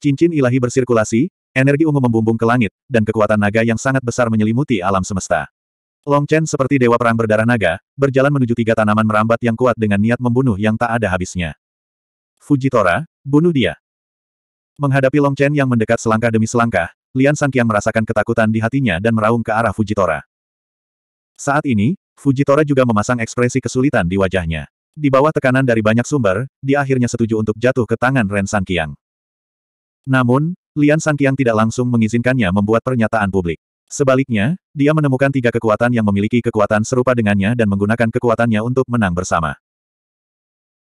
Cincin ilahi bersirkulasi, energi ungu membumbung ke langit, dan kekuatan naga yang sangat besar menyelimuti alam semesta. Long Chen seperti dewa perang berdarah naga, berjalan menuju tiga tanaman merambat yang kuat dengan niat membunuh yang tak ada habisnya. Fujitora, bunuh dia. Menghadapi Long Chen yang mendekat selangkah demi selangkah, Lian Sangkiang merasakan ketakutan di hatinya dan meraung ke arah Fujitora. Saat ini, Fujitora juga memasang ekspresi kesulitan di wajahnya. Di bawah tekanan dari banyak sumber, dia akhirnya setuju untuk jatuh ke tangan Ren Sangkiang. Namun, Lian Sangkiang tidak langsung mengizinkannya membuat pernyataan publik. Sebaliknya, dia menemukan tiga kekuatan yang memiliki kekuatan serupa dengannya dan menggunakan kekuatannya untuk menang bersama.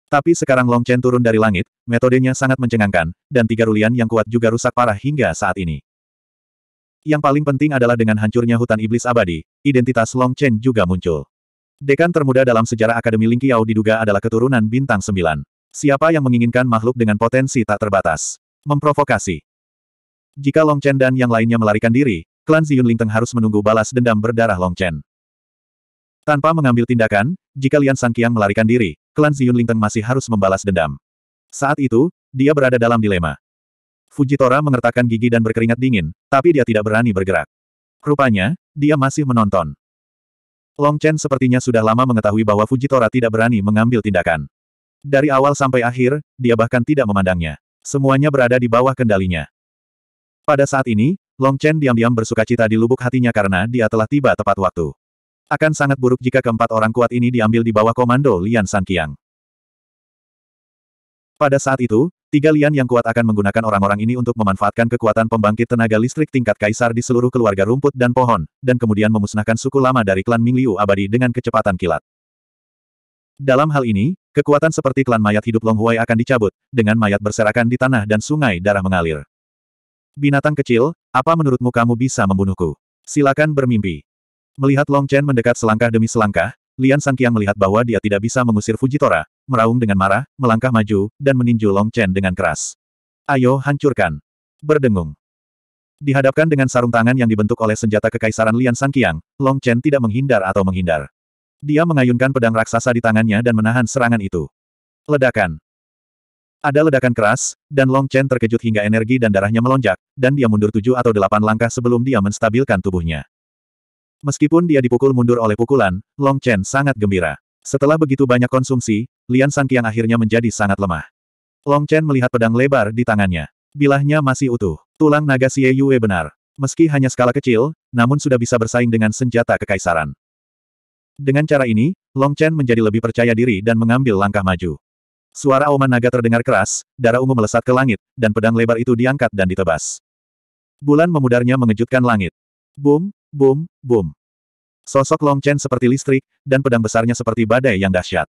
Tapi sekarang Long Chen turun dari langit, metodenya sangat mencengangkan, dan tiga rulian yang kuat juga rusak parah hingga saat ini. Yang paling penting adalah dengan hancurnya hutan iblis abadi, identitas Long Chen juga muncul. Dekan termuda dalam sejarah Akademi Ling Qiao diduga adalah keturunan bintang sembilan. Siapa yang menginginkan makhluk dengan potensi tak terbatas? Memprovokasi. Jika Long Chen dan yang lainnya melarikan diri, klan Ziyun Lingteng harus menunggu balas dendam berdarah Long Chen. Tanpa mengambil tindakan, jika Lian Sangkiang melarikan diri, klan Ziyun Lingteng masih harus membalas dendam. Saat itu, dia berada dalam dilema. Fujitora mengertakkan gigi dan berkeringat dingin, tapi dia tidak berani bergerak. Rupanya, dia masih menonton. Long Chen sepertinya sudah lama mengetahui bahwa Fujitora tidak berani mengambil tindakan. Dari awal sampai akhir, dia bahkan tidak memandangnya. Semuanya berada di bawah kendalinya. Pada saat ini, Long Chen diam-diam bersuka cita di lubuk hatinya karena dia telah tiba tepat waktu. Akan sangat buruk jika keempat orang kuat ini diambil di bawah komando Lian San Qiang. Pada saat itu, tiga Lian yang kuat akan menggunakan orang-orang ini untuk memanfaatkan kekuatan pembangkit tenaga listrik tingkat kaisar di seluruh keluarga rumput dan pohon, dan kemudian memusnahkan suku lama dari klan Ming Liu abadi dengan kecepatan kilat. Dalam hal ini, Kekuatan seperti klan mayat hidup Long Huai akan dicabut, dengan mayat berserakan di tanah dan sungai darah mengalir. Binatang kecil, apa menurutmu kamu bisa membunuhku? Silakan bermimpi. Melihat Long Chen mendekat selangkah demi selangkah, Lian Sangkiang melihat bahwa dia tidak bisa mengusir Fujitora, meraung dengan marah, melangkah maju, dan meninju Long Chen dengan keras. Ayo hancurkan. Berdengung. Dihadapkan dengan sarung tangan yang dibentuk oleh senjata kekaisaran Lian Sangkiang, Long Chen tidak menghindar atau menghindar. Dia mengayunkan pedang raksasa di tangannya dan menahan serangan itu. Ledakan. Ada ledakan keras, dan Long Chen terkejut hingga energi dan darahnya melonjak, dan dia mundur tujuh atau delapan langkah sebelum dia menstabilkan tubuhnya. Meskipun dia dipukul mundur oleh pukulan, Long Chen sangat gembira. Setelah begitu banyak konsumsi, Lian Sangkiang akhirnya menjadi sangat lemah. Long Chen melihat pedang lebar di tangannya. Bilahnya masih utuh. Tulang naga Xie Yue benar. Meski hanya skala kecil, namun sudah bisa bersaing dengan senjata kekaisaran. Dengan cara ini, Long Chen menjadi lebih percaya diri dan mengambil langkah maju. Suara auman naga terdengar keras, darah ungu melesat ke langit, dan pedang lebar itu diangkat dan ditebas. Bulan memudarnya mengejutkan langit. Boom, boom, boom. Sosok Long Chen seperti listrik, dan pedang besarnya seperti badai yang dahsyat.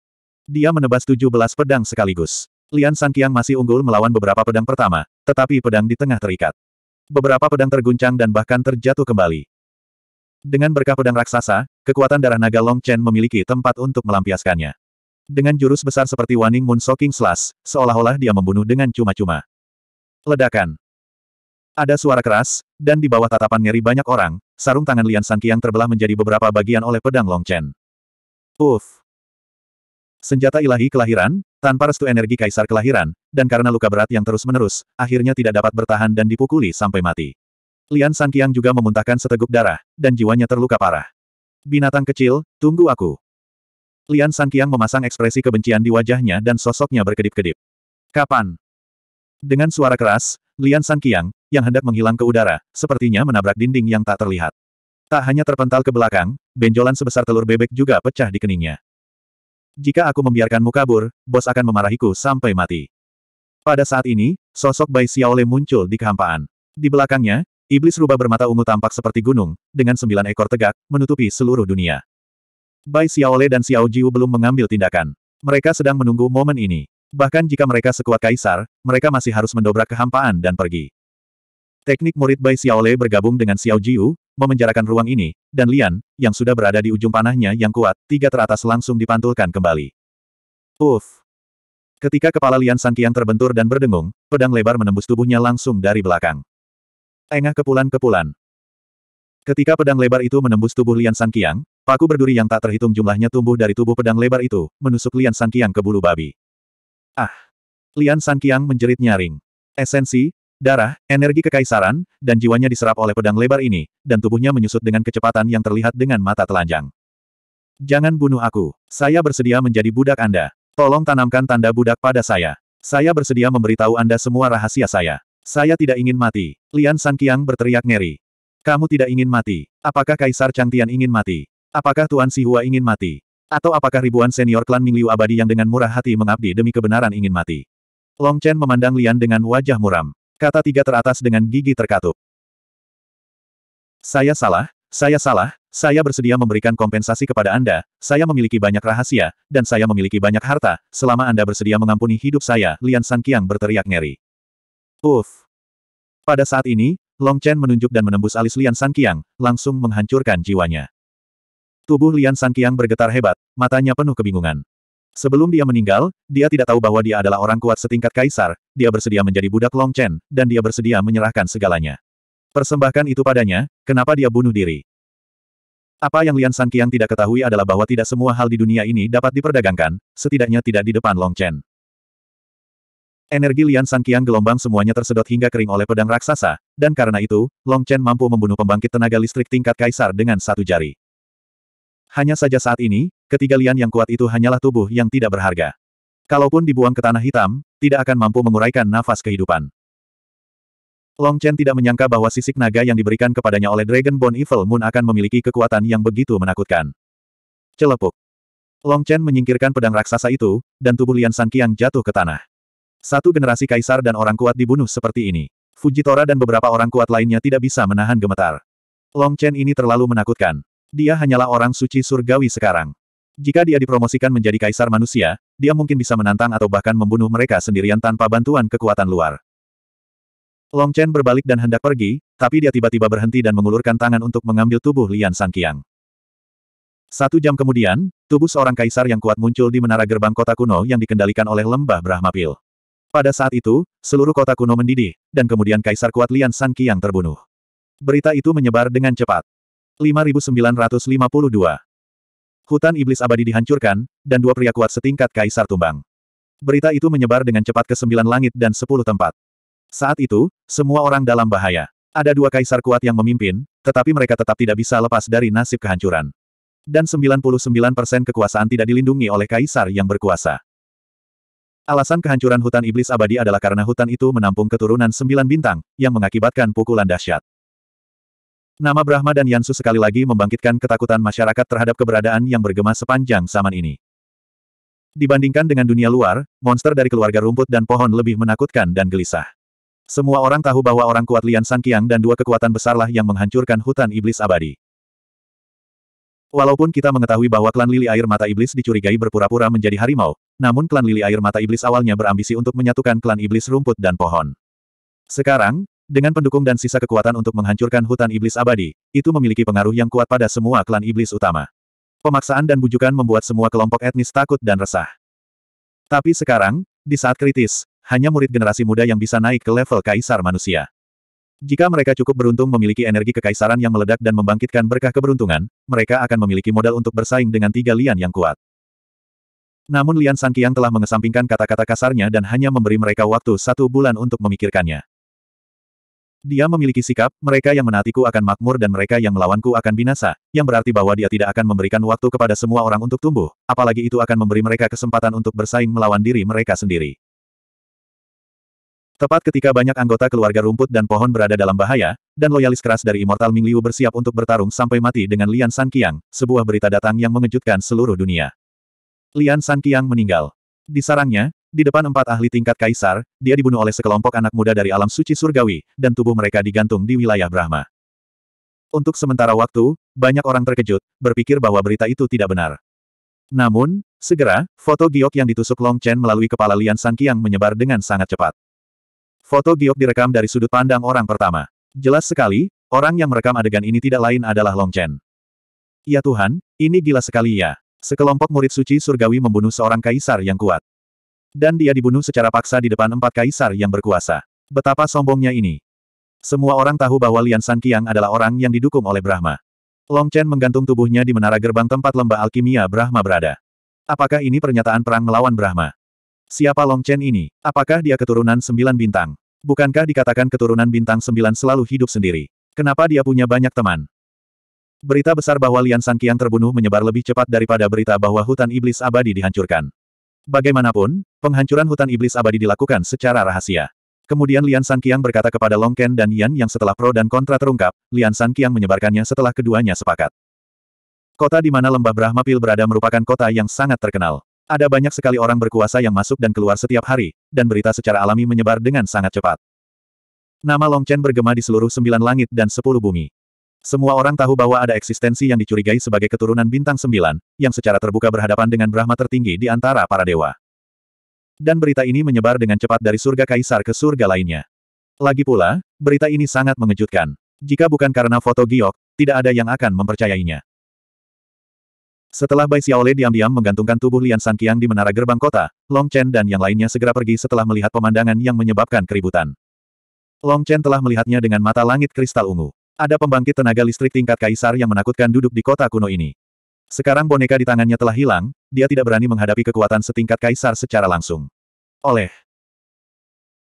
Dia menebas 17 pedang sekaligus. Lian Sankiang masih unggul melawan beberapa pedang pertama, tetapi pedang di tengah terikat. Beberapa pedang terguncang dan bahkan terjatuh kembali. Dengan berkah pedang raksasa, kekuatan darah naga Long Chen memiliki tempat untuk melampiaskannya. Dengan jurus besar seperti Waning Moon Soaking Slash, seolah-olah dia membunuh dengan cuma-cuma. Ledakan. Ada suara keras, dan di bawah tatapan ngeri banyak orang, sarung tangan Lian yang terbelah menjadi beberapa bagian oleh pedang Long Chen. Uff. Senjata ilahi kelahiran, tanpa restu energi kaisar kelahiran, dan karena luka berat yang terus-menerus, akhirnya tidak dapat bertahan dan dipukuli sampai mati. Lian Sanqiang juga memuntahkan seteguk darah, dan jiwanya terluka parah. Binatang kecil, tunggu aku. Lian Sanqiang memasang ekspresi kebencian di wajahnya dan sosoknya berkedip-kedip. Kapan? Dengan suara keras, Lian Sanqiang, yang hendak menghilang ke udara, sepertinya menabrak dinding yang tak terlihat. Tak hanya terpental ke belakang, benjolan sebesar telur bebek juga pecah di keningnya. Jika aku membiarkanmu kabur, bos akan memarahiku sampai mati. Pada saat ini, sosok Bai Xiaole muncul di kehampaan. Di belakangnya, Iblis rubah bermata ungu tampak seperti gunung, dengan sembilan ekor tegak, menutupi seluruh dunia. Bai Xiaole dan Xiao Jiu belum mengambil tindakan. Mereka sedang menunggu momen ini. Bahkan jika mereka sekuat kaisar, mereka masih harus mendobrak kehampaan dan pergi. Teknik murid Bai Xiaole bergabung dengan Xiao Jiu, memenjarakan ruang ini, dan Lian, yang sudah berada di ujung panahnya yang kuat, tiga teratas langsung dipantulkan kembali. Uff! Ketika kepala Lian Sankiang terbentur dan berdengung, pedang lebar menembus tubuhnya langsung dari belakang. Engah kepulan-kepulan. Ketika pedang lebar itu menembus tubuh Lian Sangkiang, paku berduri yang tak terhitung jumlahnya tumbuh dari tubuh pedang lebar itu, menusuk Lian Sangkiang ke bulu babi. Ah! Lian Sangkiang menjerit nyaring. Esensi, darah, energi kekaisaran, dan jiwanya diserap oleh pedang lebar ini, dan tubuhnya menyusut dengan kecepatan yang terlihat dengan mata telanjang. Jangan bunuh aku. Saya bersedia menjadi budak Anda. Tolong tanamkan tanda budak pada saya. Saya bersedia memberitahu Anda semua rahasia saya. Saya tidak ingin mati. Lian Sangkiang berteriak ngeri. Kamu tidak ingin mati. Apakah Kaisar Changtian ingin mati? Apakah Tuan Sihua ingin mati? Atau apakah ribuan senior klan Mingliu abadi yang dengan murah hati mengabdi demi kebenaran ingin mati? Long Chen memandang Lian dengan wajah muram. Kata tiga teratas dengan gigi terkatup. Saya salah, saya salah, saya bersedia memberikan kompensasi kepada Anda, saya memiliki banyak rahasia, dan saya memiliki banyak harta, selama Anda bersedia mengampuni hidup saya, Lian Sanqiang berteriak ngeri. Uff. Pada saat ini, Long Chen menunjuk dan menembus alis Lian San Qiang, langsung menghancurkan jiwanya. Tubuh Lian San Qiang bergetar hebat, matanya penuh kebingungan. Sebelum dia meninggal, dia tidak tahu bahwa dia adalah orang kuat setingkat kaisar, dia bersedia menjadi budak Long Chen, dan dia bersedia menyerahkan segalanya. Persembahkan itu padanya, kenapa dia bunuh diri? Apa yang Lian San Qiang tidak ketahui adalah bahwa tidak semua hal di dunia ini dapat diperdagangkan, setidaknya tidak di depan Long Chen. Energi Lian Sankiang gelombang semuanya tersedot hingga kering oleh pedang raksasa, dan karena itu, Long Chen mampu membunuh pembangkit tenaga listrik tingkat kaisar dengan satu jari. Hanya saja saat ini, ketiga Lian yang kuat itu hanyalah tubuh yang tidak berharga. Kalaupun dibuang ke tanah hitam, tidak akan mampu menguraikan nafas kehidupan. Long Chen tidak menyangka bahwa sisik naga yang diberikan kepadanya oleh Dragon Dragonborn Evil Moon akan memiliki kekuatan yang begitu menakutkan. Celepuk. Long Chen menyingkirkan pedang raksasa itu, dan tubuh Lian Sankiang jatuh ke tanah. Satu generasi kaisar dan orang kuat dibunuh seperti ini. Fujitora dan beberapa orang kuat lainnya tidak bisa menahan gemetar. Long Chen ini terlalu menakutkan. Dia hanyalah orang suci surgawi sekarang. Jika dia dipromosikan menjadi kaisar manusia, dia mungkin bisa menantang atau bahkan membunuh mereka sendirian tanpa bantuan kekuatan luar. Long Chen berbalik dan hendak pergi, tapi dia tiba-tiba berhenti dan mengulurkan tangan untuk mengambil tubuh Lian Sangkiang. Satu jam kemudian, tubuh seorang kaisar yang kuat muncul di menara gerbang kota kuno yang dikendalikan oleh lembah Brahmapil. Pada saat itu, seluruh kota kuno mendidih, dan kemudian Kaisar kuat Lian Sanki yang terbunuh. Berita itu menyebar dengan cepat. 5952 Hutan Iblis Abadi dihancurkan, dan dua pria kuat setingkat Kaisar tumbang. Berita itu menyebar dengan cepat ke sembilan langit dan sepuluh tempat. Saat itu, semua orang dalam bahaya. Ada dua kaisar kuat yang memimpin, tetapi mereka tetap tidak bisa lepas dari nasib kehancuran. Dan 99% kekuasaan tidak dilindungi oleh kaisar yang berkuasa. Alasan kehancuran hutan iblis abadi adalah karena hutan itu menampung keturunan sembilan bintang, yang mengakibatkan pukulan dahsyat. Nama Brahma dan Yansu sekali lagi membangkitkan ketakutan masyarakat terhadap keberadaan yang bergema sepanjang zaman ini. Dibandingkan dengan dunia luar, monster dari keluarga rumput dan pohon lebih menakutkan dan gelisah. Semua orang tahu bahwa orang kuat Lian Sankiang dan dua kekuatan besarlah yang menghancurkan hutan iblis abadi. Walaupun kita mengetahui bahwa klan lili air mata iblis dicurigai berpura-pura menjadi harimau, namun klan lili air mata iblis awalnya berambisi untuk menyatukan klan iblis rumput dan pohon. Sekarang, dengan pendukung dan sisa kekuatan untuk menghancurkan hutan iblis abadi, itu memiliki pengaruh yang kuat pada semua klan iblis utama. Pemaksaan dan bujukan membuat semua kelompok etnis takut dan resah. Tapi sekarang, di saat kritis, hanya murid generasi muda yang bisa naik ke level kaisar manusia. Jika mereka cukup beruntung memiliki energi kekaisaran yang meledak dan membangkitkan berkah keberuntungan, mereka akan memiliki modal untuk bersaing dengan tiga Lian yang kuat. Namun Lian Sangkiang telah mengesampingkan kata-kata kasarnya dan hanya memberi mereka waktu satu bulan untuk memikirkannya. Dia memiliki sikap, mereka yang menatiku akan makmur dan mereka yang melawanku akan binasa, yang berarti bahwa dia tidak akan memberikan waktu kepada semua orang untuk tumbuh, apalagi itu akan memberi mereka kesempatan untuk bersaing melawan diri mereka sendiri. Tepat ketika banyak anggota keluarga rumput dan pohon berada dalam bahaya, dan loyalis keras dari Immortal Ming Liu bersiap untuk bertarung sampai mati dengan Lian San Qiang, sebuah berita datang yang mengejutkan seluruh dunia. Lian San Qiang meninggal. Di sarangnya, di depan empat ahli tingkat kaisar, dia dibunuh oleh sekelompok anak muda dari alam suci surgawi, dan tubuh mereka digantung di wilayah Brahma. Untuk sementara waktu, banyak orang terkejut, berpikir bahwa berita itu tidak benar. Namun, segera, foto giok yang ditusuk Long Chen melalui kepala Lian San Qiang menyebar dengan sangat cepat. Foto Giok direkam dari sudut pandang orang pertama. Jelas sekali, orang yang merekam adegan ini tidak lain adalah Long Chen. Ya Tuhan, ini gila sekali ya. Sekelompok murid suci surgawi membunuh seorang kaisar yang kuat. Dan dia dibunuh secara paksa di depan empat kaisar yang berkuasa. Betapa sombongnya ini. Semua orang tahu bahwa Lian San Qiang adalah orang yang didukung oleh Brahma. Long Chen menggantung tubuhnya di menara gerbang tempat lembah alkimia Brahma berada. Apakah ini pernyataan perang melawan Brahma? Siapa Long Chen ini? Apakah dia keturunan sembilan bintang? Bukankah dikatakan keturunan bintang sembilan selalu hidup sendiri? Kenapa dia punya banyak teman? Berita besar bahwa Lian Sangkiang terbunuh menyebar lebih cepat daripada berita bahwa hutan iblis abadi dihancurkan. Bagaimanapun, penghancuran hutan iblis abadi dilakukan secara rahasia. Kemudian Lian Sangkiang berkata kepada Long Ken dan Yan yang setelah pro dan kontra terungkap, Lian Sangkiang menyebarkannya setelah keduanya sepakat. Kota di mana lembah Brahma Pil berada merupakan kota yang sangat terkenal. Ada banyak sekali orang berkuasa yang masuk dan keluar setiap hari, dan berita secara alami menyebar dengan sangat cepat. Nama Long Chen bergema di seluruh sembilan langit dan sepuluh bumi. Semua orang tahu bahwa ada eksistensi yang dicurigai sebagai keturunan bintang sembilan, yang secara terbuka berhadapan dengan Brahma tertinggi di antara para dewa. Dan berita ini menyebar dengan cepat dari surga kaisar ke surga lainnya. Lagi pula, berita ini sangat mengejutkan. Jika bukan karena foto giok, tidak ada yang akan mempercayainya. Setelah Bai Xiaole diam-diam menggantungkan tubuh Lian Sanqiang di menara gerbang kota, Long Chen dan yang lainnya segera pergi setelah melihat pemandangan yang menyebabkan keributan. Long Chen telah melihatnya dengan mata langit kristal ungu. Ada pembangkit tenaga listrik tingkat kaisar yang menakutkan duduk di kota kuno ini. Sekarang boneka di tangannya telah hilang, dia tidak berani menghadapi kekuatan setingkat kaisar secara langsung. Oleh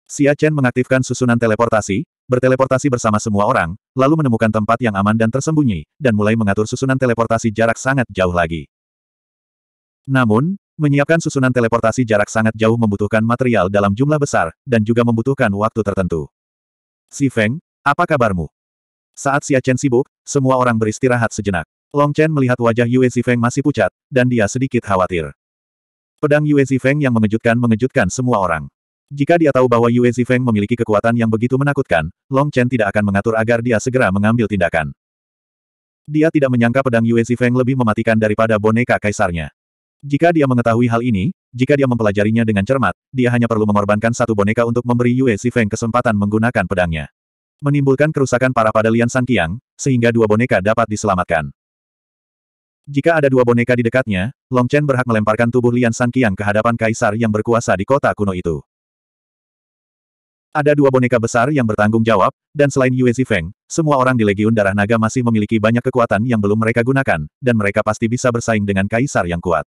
Xia Chen mengaktifkan susunan teleportasi, berteleportasi bersama semua orang, lalu menemukan tempat yang aman dan tersembunyi, dan mulai mengatur susunan teleportasi jarak sangat jauh lagi. Namun, menyiapkan susunan teleportasi jarak sangat jauh membutuhkan material dalam jumlah besar, dan juga membutuhkan waktu tertentu. Si Feng, apa kabarmu? Saat Xia Chen sibuk, semua orang beristirahat sejenak. Long Chen melihat wajah Yue Feng masih pucat, dan dia sedikit khawatir. Pedang Yue Feng yang mengejutkan mengejutkan semua orang. Jika dia tahu bahwa Yue Zifeng memiliki kekuatan yang begitu menakutkan, Long Chen tidak akan mengatur agar dia segera mengambil tindakan. Dia tidak menyangka pedang Yue Zifeng lebih mematikan daripada boneka kaisarnya. Jika dia mengetahui hal ini, jika dia mempelajarinya dengan cermat, dia hanya perlu mengorbankan satu boneka untuk memberi Yue Zifeng kesempatan menggunakan pedangnya. Menimbulkan kerusakan parah pada Lian Sangqiang, sehingga dua boneka dapat diselamatkan. Jika ada dua boneka di dekatnya, Long Chen berhak melemparkan tubuh Lian Sangqiang ke hadapan kaisar yang berkuasa di kota kuno itu. Ada dua boneka besar yang bertanggung jawab, dan selain Yue Zifeng, semua orang di Legiun Darah Naga masih memiliki banyak kekuatan yang belum mereka gunakan, dan mereka pasti bisa bersaing dengan kaisar yang kuat.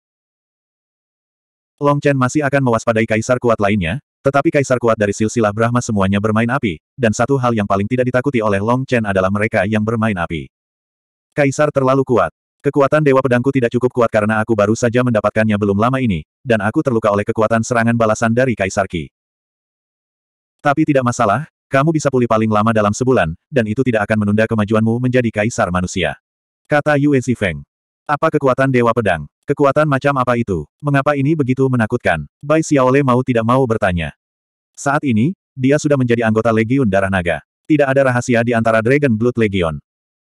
Long Chen masih akan mewaspadai kaisar kuat lainnya, tetapi kaisar kuat dari silsilah Brahma semuanya bermain api, dan satu hal yang paling tidak ditakuti oleh Long Chen adalah mereka yang bermain api. Kaisar terlalu kuat. Kekuatan Dewa Pedangku tidak cukup kuat karena aku baru saja mendapatkannya belum lama ini, dan aku terluka oleh kekuatan serangan balasan dari Kaisar Ki. Tapi tidak masalah, kamu bisa pulih paling lama dalam sebulan, dan itu tidak akan menunda kemajuanmu menjadi kaisar manusia. Kata Yue Zifeng. Apa kekuatan Dewa Pedang? Kekuatan macam apa itu? Mengapa ini begitu menakutkan? Bai Xiaole mau tidak mau bertanya. Saat ini, dia sudah menjadi anggota Legiun Darah Naga. Tidak ada rahasia di antara Dragon Blood Legion.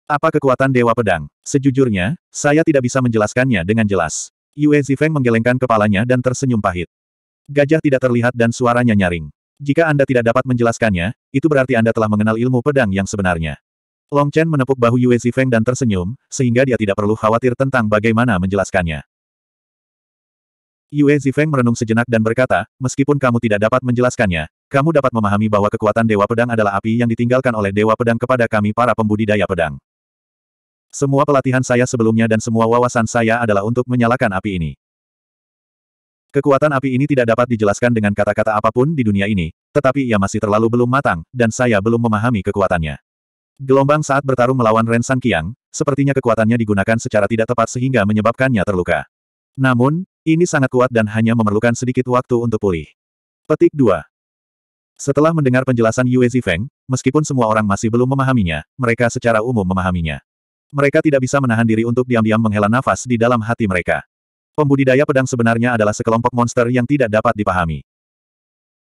Apa kekuatan Dewa Pedang? Sejujurnya, saya tidak bisa menjelaskannya dengan jelas. Yue Zifeng menggelengkan kepalanya dan tersenyum pahit. Gajah tidak terlihat dan suaranya nyaring. Jika Anda tidak dapat menjelaskannya, itu berarti Anda telah mengenal ilmu pedang yang sebenarnya. Long Chen menepuk bahu Yue Zifeng dan tersenyum, sehingga dia tidak perlu khawatir tentang bagaimana menjelaskannya. Yue Zifeng merenung sejenak dan berkata, meskipun kamu tidak dapat menjelaskannya, kamu dapat memahami bahwa kekuatan Dewa Pedang adalah api yang ditinggalkan oleh Dewa Pedang kepada kami para pembudidaya pedang. Semua pelatihan saya sebelumnya dan semua wawasan saya adalah untuk menyalakan api ini. Kekuatan api ini tidak dapat dijelaskan dengan kata-kata apapun di dunia ini, tetapi ia masih terlalu belum matang, dan saya belum memahami kekuatannya. Gelombang saat bertarung melawan Ren San Kiang, sepertinya kekuatannya digunakan secara tidak tepat sehingga menyebabkannya terluka. Namun, ini sangat kuat dan hanya memerlukan sedikit waktu untuk pulih. Petik 2. Setelah mendengar penjelasan Yue Zifeng, meskipun semua orang masih belum memahaminya, mereka secara umum memahaminya. Mereka tidak bisa menahan diri untuk diam-diam menghela nafas di dalam hati mereka. Pembudidaya pedang sebenarnya adalah sekelompok monster yang tidak dapat dipahami.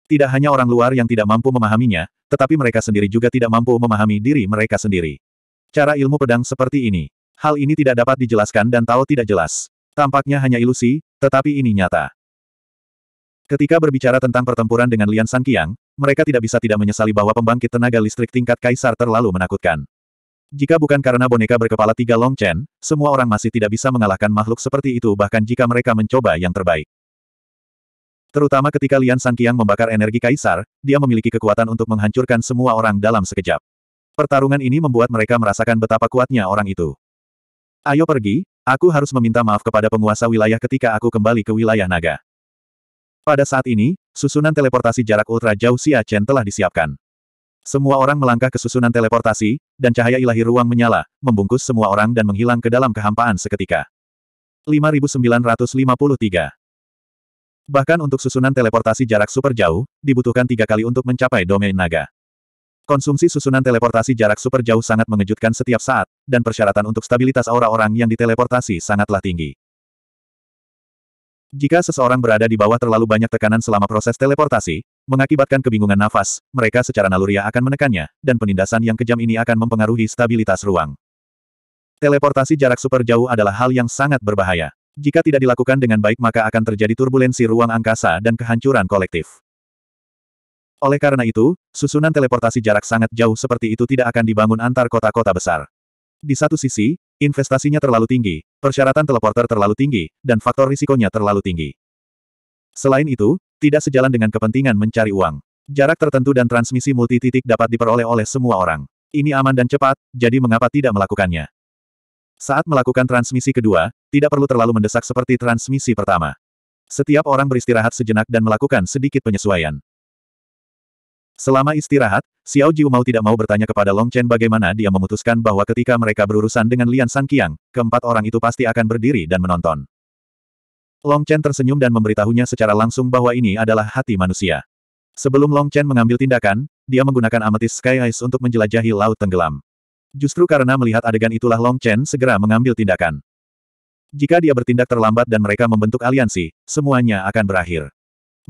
Tidak hanya orang luar yang tidak mampu memahaminya, tetapi mereka sendiri juga tidak mampu memahami diri mereka sendiri. Cara ilmu pedang seperti ini. Hal ini tidak dapat dijelaskan dan tahu tidak jelas. Tampaknya hanya ilusi, tetapi ini nyata. Ketika berbicara tentang pertempuran dengan Lian Sangkiang, mereka tidak bisa tidak menyesali bahwa pembangkit tenaga listrik tingkat kaisar terlalu menakutkan. Jika bukan karena boneka berkepala tiga Long Chen, semua orang masih tidak bisa mengalahkan makhluk seperti itu bahkan jika mereka mencoba yang terbaik. Terutama ketika Lian Sanqiang membakar energi kaisar, dia memiliki kekuatan untuk menghancurkan semua orang dalam sekejap. Pertarungan ini membuat mereka merasakan betapa kuatnya orang itu. Ayo pergi, aku harus meminta maaf kepada penguasa wilayah ketika aku kembali ke wilayah naga. Pada saat ini, susunan teleportasi jarak ultra jauh Xia Chen telah disiapkan. Semua orang melangkah ke susunan teleportasi, dan cahaya ilahi ruang menyala, membungkus semua orang dan menghilang ke dalam kehampaan seketika. 5953 Bahkan untuk susunan teleportasi jarak super jauh, dibutuhkan tiga kali untuk mencapai domain naga. Konsumsi susunan teleportasi jarak super jauh sangat mengejutkan setiap saat, dan persyaratan untuk stabilitas aura orang yang diteleportasi sangatlah tinggi. Jika seseorang berada di bawah terlalu banyak tekanan selama proses teleportasi, mengakibatkan kebingungan nafas, mereka secara naluriah akan menekannya, dan penindasan yang kejam ini akan mempengaruhi stabilitas ruang. Teleportasi jarak super jauh adalah hal yang sangat berbahaya. Jika tidak dilakukan dengan baik maka akan terjadi turbulensi ruang angkasa dan kehancuran kolektif. Oleh karena itu, susunan teleportasi jarak sangat jauh seperti itu tidak akan dibangun antar kota-kota besar. Di satu sisi, investasinya terlalu tinggi, persyaratan teleporter terlalu tinggi, dan faktor risikonya terlalu tinggi. Selain itu, tidak sejalan dengan kepentingan mencari uang. Jarak tertentu dan transmisi multititik dapat diperoleh oleh semua orang. Ini aman dan cepat, jadi mengapa tidak melakukannya? Saat melakukan transmisi kedua, tidak perlu terlalu mendesak seperti transmisi pertama. Setiap orang beristirahat sejenak dan melakukan sedikit penyesuaian. Selama istirahat, Xiao Jiu mau tidak mau bertanya kepada Long Chen bagaimana dia memutuskan bahwa ketika mereka berurusan dengan Lian San keempat orang itu pasti akan berdiri dan menonton. Long Chen tersenyum dan memberitahunya secara langsung bahwa ini adalah hati manusia. Sebelum Long Chen mengambil tindakan, dia menggunakan amethyst Sky Ice untuk menjelajahi Laut Tenggelam. Justru karena melihat adegan itulah Long Chen segera mengambil tindakan. Jika dia bertindak terlambat dan mereka membentuk aliansi, semuanya akan berakhir.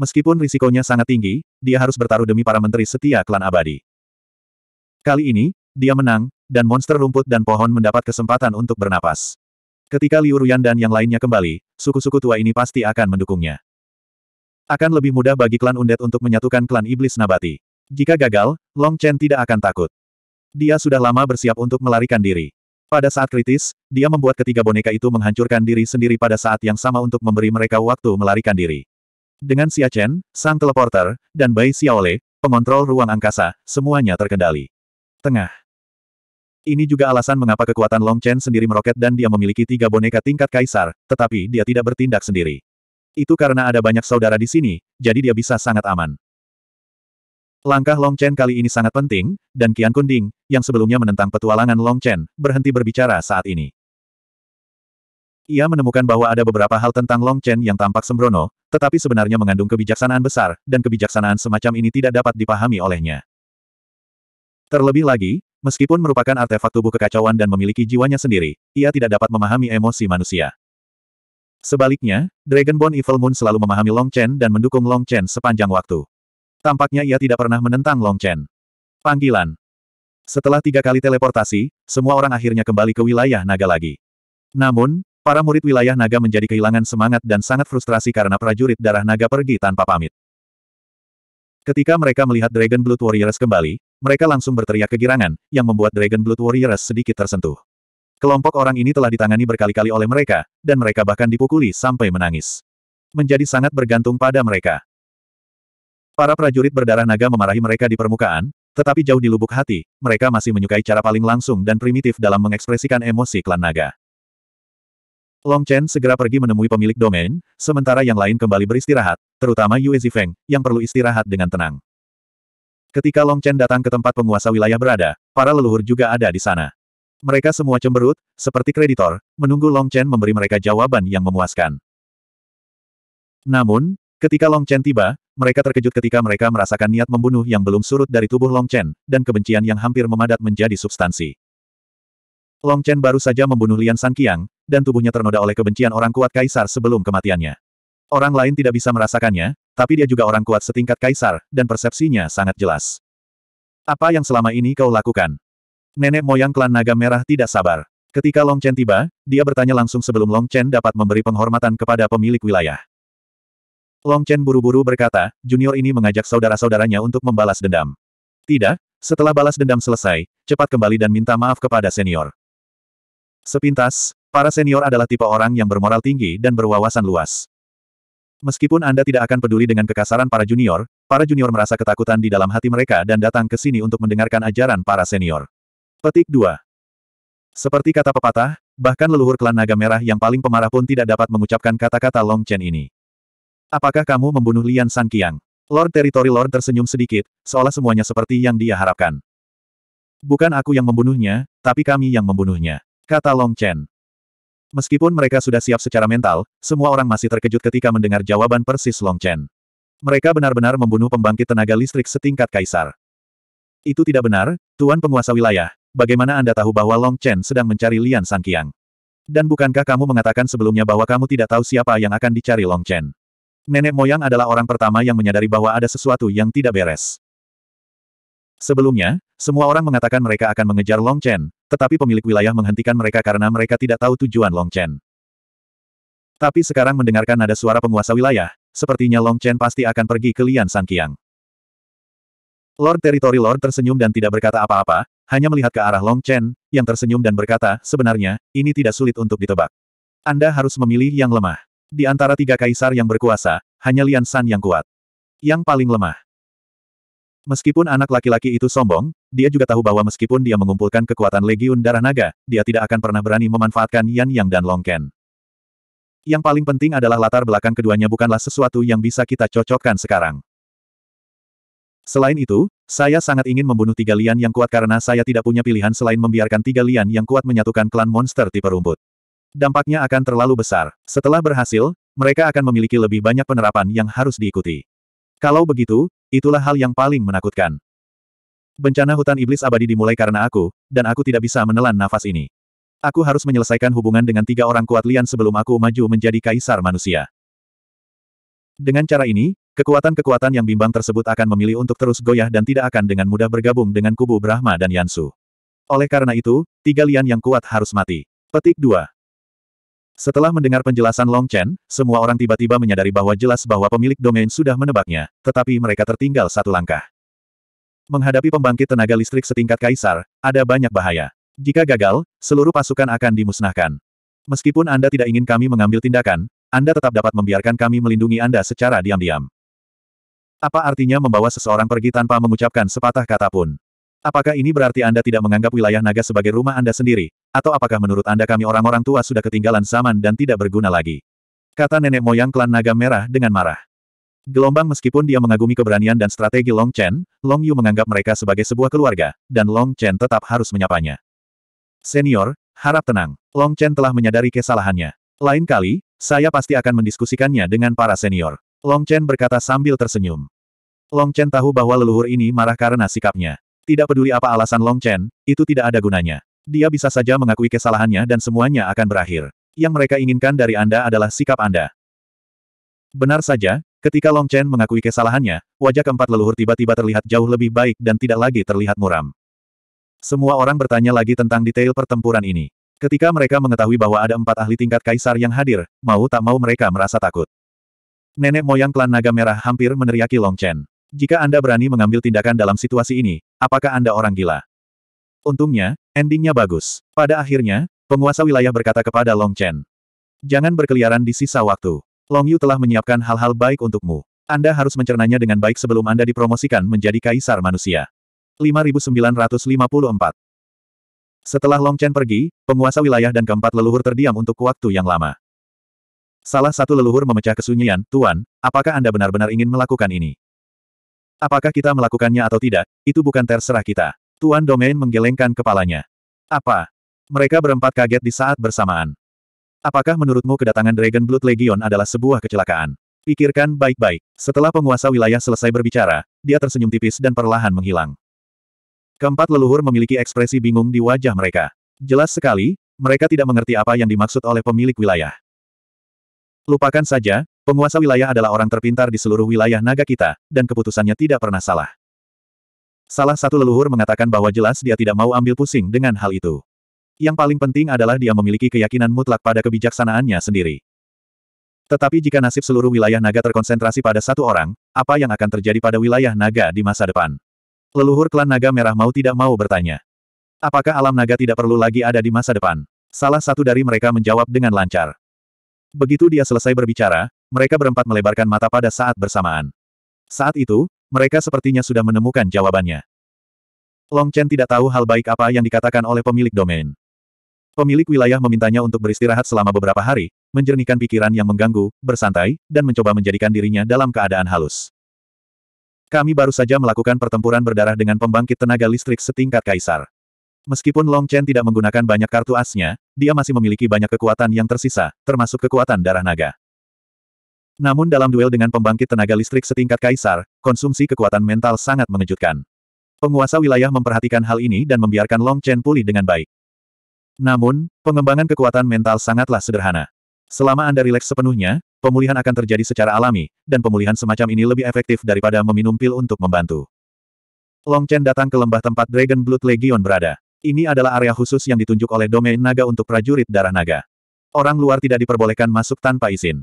Meskipun risikonya sangat tinggi, dia harus bertaruh demi para menteri setia klan abadi. Kali ini, dia menang, dan monster rumput dan pohon mendapat kesempatan untuk bernapas. Ketika Liu Ruyan dan yang lainnya kembali, suku-suku tua ini pasti akan mendukungnya. Akan lebih mudah bagi klan Undet untuk menyatukan klan Iblis Nabati. Jika gagal, Long Chen tidak akan takut. Dia sudah lama bersiap untuk melarikan diri. Pada saat kritis, dia membuat ketiga boneka itu menghancurkan diri sendiri pada saat yang sama untuk memberi mereka waktu melarikan diri. Dengan Xia Chen, Sang Teleporter, dan Bai Xiaole, pengontrol ruang angkasa, semuanya terkendali. Tengah. Ini juga alasan mengapa kekuatan Long Chen sendiri meroket dan dia memiliki tiga boneka tingkat kaisar, tetapi dia tidak bertindak sendiri. Itu karena ada banyak saudara di sini, jadi dia bisa sangat aman. Langkah Long Chen kali ini sangat penting, dan Qian Kunding, yang sebelumnya menentang petualangan Long Chen, berhenti berbicara saat ini. Ia menemukan bahwa ada beberapa hal tentang Long Chen yang tampak sembrono, tetapi sebenarnya mengandung kebijaksanaan besar, dan kebijaksanaan semacam ini tidak dapat dipahami olehnya. Terlebih lagi, Meskipun merupakan artefak tubuh kekacauan dan memiliki jiwanya sendiri, ia tidak dapat memahami emosi manusia. Sebaliknya, Dragonborn Evil Moon selalu memahami Long Chen dan mendukung Long Chen sepanjang waktu. Tampaknya ia tidak pernah menentang Long Chen. Panggilan. Setelah tiga kali teleportasi, semua orang akhirnya kembali ke wilayah naga lagi. Namun, para murid wilayah naga menjadi kehilangan semangat dan sangat frustrasi karena prajurit darah naga pergi tanpa pamit. Ketika mereka melihat Dragon Blood Warriors kembali, mereka langsung berteriak kegirangan, yang membuat Dragon Blood Warriors sedikit tersentuh. Kelompok orang ini telah ditangani berkali-kali oleh mereka, dan mereka bahkan dipukuli sampai menangis. Menjadi sangat bergantung pada mereka. Para prajurit berdarah naga memarahi mereka di permukaan, tetapi jauh di lubuk hati, mereka masih menyukai cara paling langsung dan primitif dalam mengekspresikan emosi klan naga. Long Chen segera pergi menemui pemilik domain, sementara yang lain kembali beristirahat, terutama Yue Zifeng, yang perlu istirahat dengan tenang. Ketika Long Chen datang ke tempat penguasa wilayah berada, para leluhur juga ada di sana. Mereka semua cemberut, seperti kreditor, menunggu Long Chen memberi mereka jawaban yang memuaskan. Namun, ketika Long Chen tiba, mereka terkejut ketika mereka merasakan niat membunuh yang belum surut dari tubuh Long Chen, dan kebencian yang hampir memadat menjadi substansi. Long Chen baru saja membunuh Lian San dan tubuhnya ternoda oleh kebencian orang kuat kaisar sebelum kematiannya. Orang lain tidak bisa merasakannya, tapi dia juga orang kuat setingkat kaisar, dan persepsinya sangat jelas. Apa yang selama ini kau lakukan? Nenek moyang klan naga merah tidak sabar. Ketika Long Chen tiba, dia bertanya langsung sebelum Long Chen dapat memberi penghormatan kepada pemilik wilayah. Long Chen buru-buru berkata, junior ini mengajak saudara-saudaranya untuk membalas dendam. Tidak, setelah balas dendam selesai, cepat kembali dan minta maaf kepada senior. Sepintas, para senior adalah tipe orang yang bermoral tinggi dan berwawasan luas. Meskipun Anda tidak akan peduli dengan kekasaran para junior, para junior merasa ketakutan di dalam hati mereka dan datang ke sini untuk mendengarkan ajaran para senior. Petik 2. Seperti kata pepatah, bahkan leluhur klan naga merah yang paling pemarah pun tidak dapat mengucapkan kata-kata Long Chen ini. Apakah kamu membunuh Lian San Qiang? Lord Territory Lord tersenyum sedikit, seolah semuanya seperti yang dia harapkan. Bukan aku yang membunuhnya, tapi kami yang membunuhnya, kata Long Chen. Meskipun mereka sudah siap secara mental, semua orang masih terkejut ketika mendengar jawaban persis Long Chen. Mereka benar-benar membunuh pembangkit tenaga listrik setingkat kaisar. Itu tidak benar, Tuan Penguasa Wilayah, bagaimana Anda tahu bahwa Long Chen sedang mencari Lian Sangkiang? Dan bukankah kamu mengatakan sebelumnya bahwa kamu tidak tahu siapa yang akan dicari Long Chen? Nenek moyang adalah orang pertama yang menyadari bahwa ada sesuatu yang tidak beres. Sebelumnya, semua orang mengatakan mereka akan mengejar Long Chen, tetapi pemilik wilayah menghentikan mereka karena mereka tidak tahu tujuan Long Chen. Tapi sekarang mendengarkan nada suara penguasa wilayah, sepertinya Long Chen pasti akan pergi ke Lian Kiang. Lord Territory Lord tersenyum dan tidak berkata apa-apa, hanya melihat ke arah Long Chen, yang tersenyum dan berkata, sebenarnya, ini tidak sulit untuk ditebak. Anda harus memilih yang lemah. Di antara tiga kaisar yang berkuasa, hanya Lian San yang kuat. Yang paling lemah. Meskipun anak laki-laki itu sombong, dia juga tahu bahwa meskipun dia mengumpulkan kekuatan Legiun Darah Naga, dia tidak akan pernah berani memanfaatkan Yan Yang dan Long Ken. Yang paling penting adalah latar belakang keduanya bukanlah sesuatu yang bisa kita cocokkan sekarang. Selain itu, saya sangat ingin membunuh tiga lian yang kuat karena saya tidak punya pilihan selain membiarkan tiga lian yang kuat menyatukan klan monster tipe rumput. Dampaknya akan terlalu besar. Setelah berhasil, mereka akan memiliki lebih banyak penerapan yang harus diikuti. Kalau begitu, itulah hal yang paling menakutkan. Bencana hutan iblis abadi dimulai karena aku, dan aku tidak bisa menelan nafas ini. Aku harus menyelesaikan hubungan dengan tiga orang kuat lian sebelum aku maju menjadi kaisar manusia. Dengan cara ini, kekuatan-kekuatan yang bimbang tersebut akan memilih untuk terus goyah dan tidak akan dengan mudah bergabung dengan kubu Brahma dan Yansu. Oleh karena itu, tiga lian yang kuat harus mati. Petik 2. Setelah mendengar penjelasan Long Chen, semua orang tiba-tiba menyadari bahwa jelas bahwa pemilik domain sudah menebaknya, tetapi mereka tertinggal satu langkah. Menghadapi pembangkit tenaga listrik setingkat kaisar, ada banyak bahaya. Jika gagal, seluruh pasukan akan dimusnahkan. Meskipun Anda tidak ingin kami mengambil tindakan, Anda tetap dapat membiarkan kami melindungi Anda secara diam-diam. Apa artinya membawa seseorang pergi tanpa mengucapkan sepatah kata pun? Apakah ini berarti Anda tidak menganggap wilayah naga sebagai rumah Anda sendiri, atau apakah menurut Anda kami orang-orang tua sudah ketinggalan zaman dan tidak berguna lagi? Kata nenek moyang klan naga merah dengan marah. Gelombang meskipun dia mengagumi keberanian dan strategi Long Chen, Long Yu menganggap mereka sebagai sebuah keluarga, dan Long Chen tetap harus menyapanya. Senior, harap tenang. Long Chen telah menyadari kesalahannya. Lain kali, saya pasti akan mendiskusikannya dengan para senior. Long Chen berkata sambil tersenyum. Long Chen tahu bahwa leluhur ini marah karena sikapnya. Tidak peduli apa alasan Long Chen, itu tidak ada gunanya. Dia bisa saja mengakui kesalahannya dan semuanya akan berakhir. Yang mereka inginkan dari Anda adalah sikap Anda. Benar saja, Ketika Long Chen mengakui kesalahannya, wajah keempat leluhur tiba-tiba terlihat jauh lebih baik dan tidak lagi terlihat muram. Semua orang bertanya lagi tentang detail pertempuran ini. Ketika mereka mengetahui bahwa ada empat ahli tingkat kaisar yang hadir, mau tak mau mereka merasa takut. Nenek moyang klan naga merah hampir meneriaki Long Chen. Jika Anda berani mengambil tindakan dalam situasi ini, apakah Anda orang gila? Untungnya, endingnya bagus. Pada akhirnya, penguasa wilayah berkata kepada Long Chen. Jangan berkeliaran di sisa waktu. Long Yu telah menyiapkan hal-hal baik untukmu. Anda harus mencernanya dengan baik sebelum Anda dipromosikan menjadi kaisar manusia. 5954 Setelah Long Chen pergi, penguasa wilayah dan keempat leluhur terdiam untuk waktu yang lama. Salah satu leluhur memecah kesunyian, Tuan, apakah Anda benar-benar ingin melakukan ini? Apakah kita melakukannya atau tidak, itu bukan terserah kita. Tuan Domain menggelengkan kepalanya. Apa? Mereka berempat kaget di saat bersamaan. Apakah menurutmu kedatangan Dragon Blood Legion adalah sebuah kecelakaan? Pikirkan baik-baik. Setelah penguasa wilayah selesai berbicara, dia tersenyum tipis dan perlahan menghilang. Keempat leluhur memiliki ekspresi bingung di wajah mereka. Jelas sekali, mereka tidak mengerti apa yang dimaksud oleh pemilik wilayah. Lupakan saja, penguasa wilayah adalah orang terpintar di seluruh wilayah naga kita, dan keputusannya tidak pernah salah. Salah satu leluhur mengatakan bahwa jelas dia tidak mau ambil pusing dengan hal itu. Yang paling penting adalah dia memiliki keyakinan mutlak pada kebijaksanaannya sendiri. Tetapi jika nasib seluruh wilayah naga terkonsentrasi pada satu orang, apa yang akan terjadi pada wilayah naga di masa depan? Leluhur klan naga merah mau tidak mau bertanya. Apakah alam naga tidak perlu lagi ada di masa depan? Salah satu dari mereka menjawab dengan lancar. Begitu dia selesai berbicara, mereka berempat melebarkan mata pada saat bersamaan. Saat itu, mereka sepertinya sudah menemukan jawabannya. Long Chen tidak tahu hal baik apa yang dikatakan oleh pemilik domain. Pemilik wilayah memintanya untuk beristirahat selama beberapa hari, menjernihkan pikiran yang mengganggu, bersantai, dan mencoba menjadikan dirinya dalam keadaan halus. Kami baru saja melakukan pertempuran berdarah dengan pembangkit tenaga listrik setingkat kaisar. Meskipun Long Chen tidak menggunakan banyak kartu asnya, dia masih memiliki banyak kekuatan yang tersisa, termasuk kekuatan darah naga. Namun dalam duel dengan pembangkit tenaga listrik setingkat kaisar, konsumsi kekuatan mental sangat mengejutkan. Penguasa wilayah memperhatikan hal ini dan membiarkan Long Chen pulih dengan baik. Namun, pengembangan kekuatan mental sangatlah sederhana. Selama Anda rileks sepenuhnya, pemulihan akan terjadi secara alami, dan pemulihan semacam ini lebih efektif daripada meminum pil untuk membantu. Long Chen datang ke lembah tempat Dragon Blood Legion berada. Ini adalah area khusus yang ditunjuk oleh domain naga untuk prajurit darah naga. Orang luar tidak diperbolehkan masuk tanpa izin.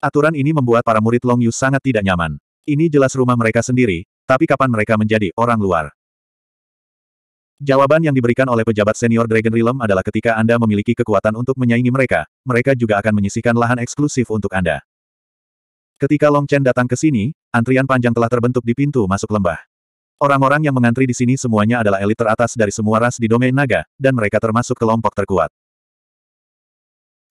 Aturan ini membuat para murid Long Yu sangat tidak nyaman. Ini jelas rumah mereka sendiri, tapi kapan mereka menjadi orang luar? Jawaban yang diberikan oleh pejabat senior Dragon Realm adalah ketika Anda memiliki kekuatan untuk menyaingi mereka, mereka juga akan menyisihkan lahan eksklusif untuk Anda. Ketika Long Chen datang ke sini, antrian panjang telah terbentuk di pintu masuk lembah. Orang-orang yang mengantri di sini semuanya adalah elit teratas dari semua ras di domain naga, dan mereka termasuk kelompok terkuat.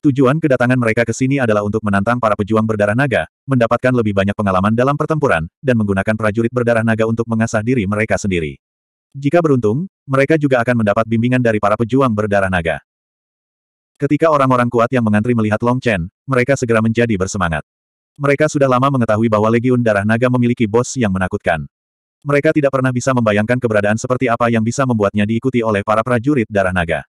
Tujuan kedatangan mereka ke sini adalah untuk menantang para pejuang berdarah naga, mendapatkan lebih banyak pengalaman dalam pertempuran, dan menggunakan prajurit berdarah naga untuk mengasah diri mereka sendiri. Jika beruntung, mereka juga akan mendapat bimbingan dari para pejuang berdarah naga. Ketika orang-orang kuat yang mengantri melihat Long Chen, mereka segera menjadi bersemangat. Mereka sudah lama mengetahui bahwa Legiun Darah Naga memiliki bos yang menakutkan. Mereka tidak pernah bisa membayangkan keberadaan seperti apa yang bisa membuatnya diikuti oleh para prajurit Darah Naga.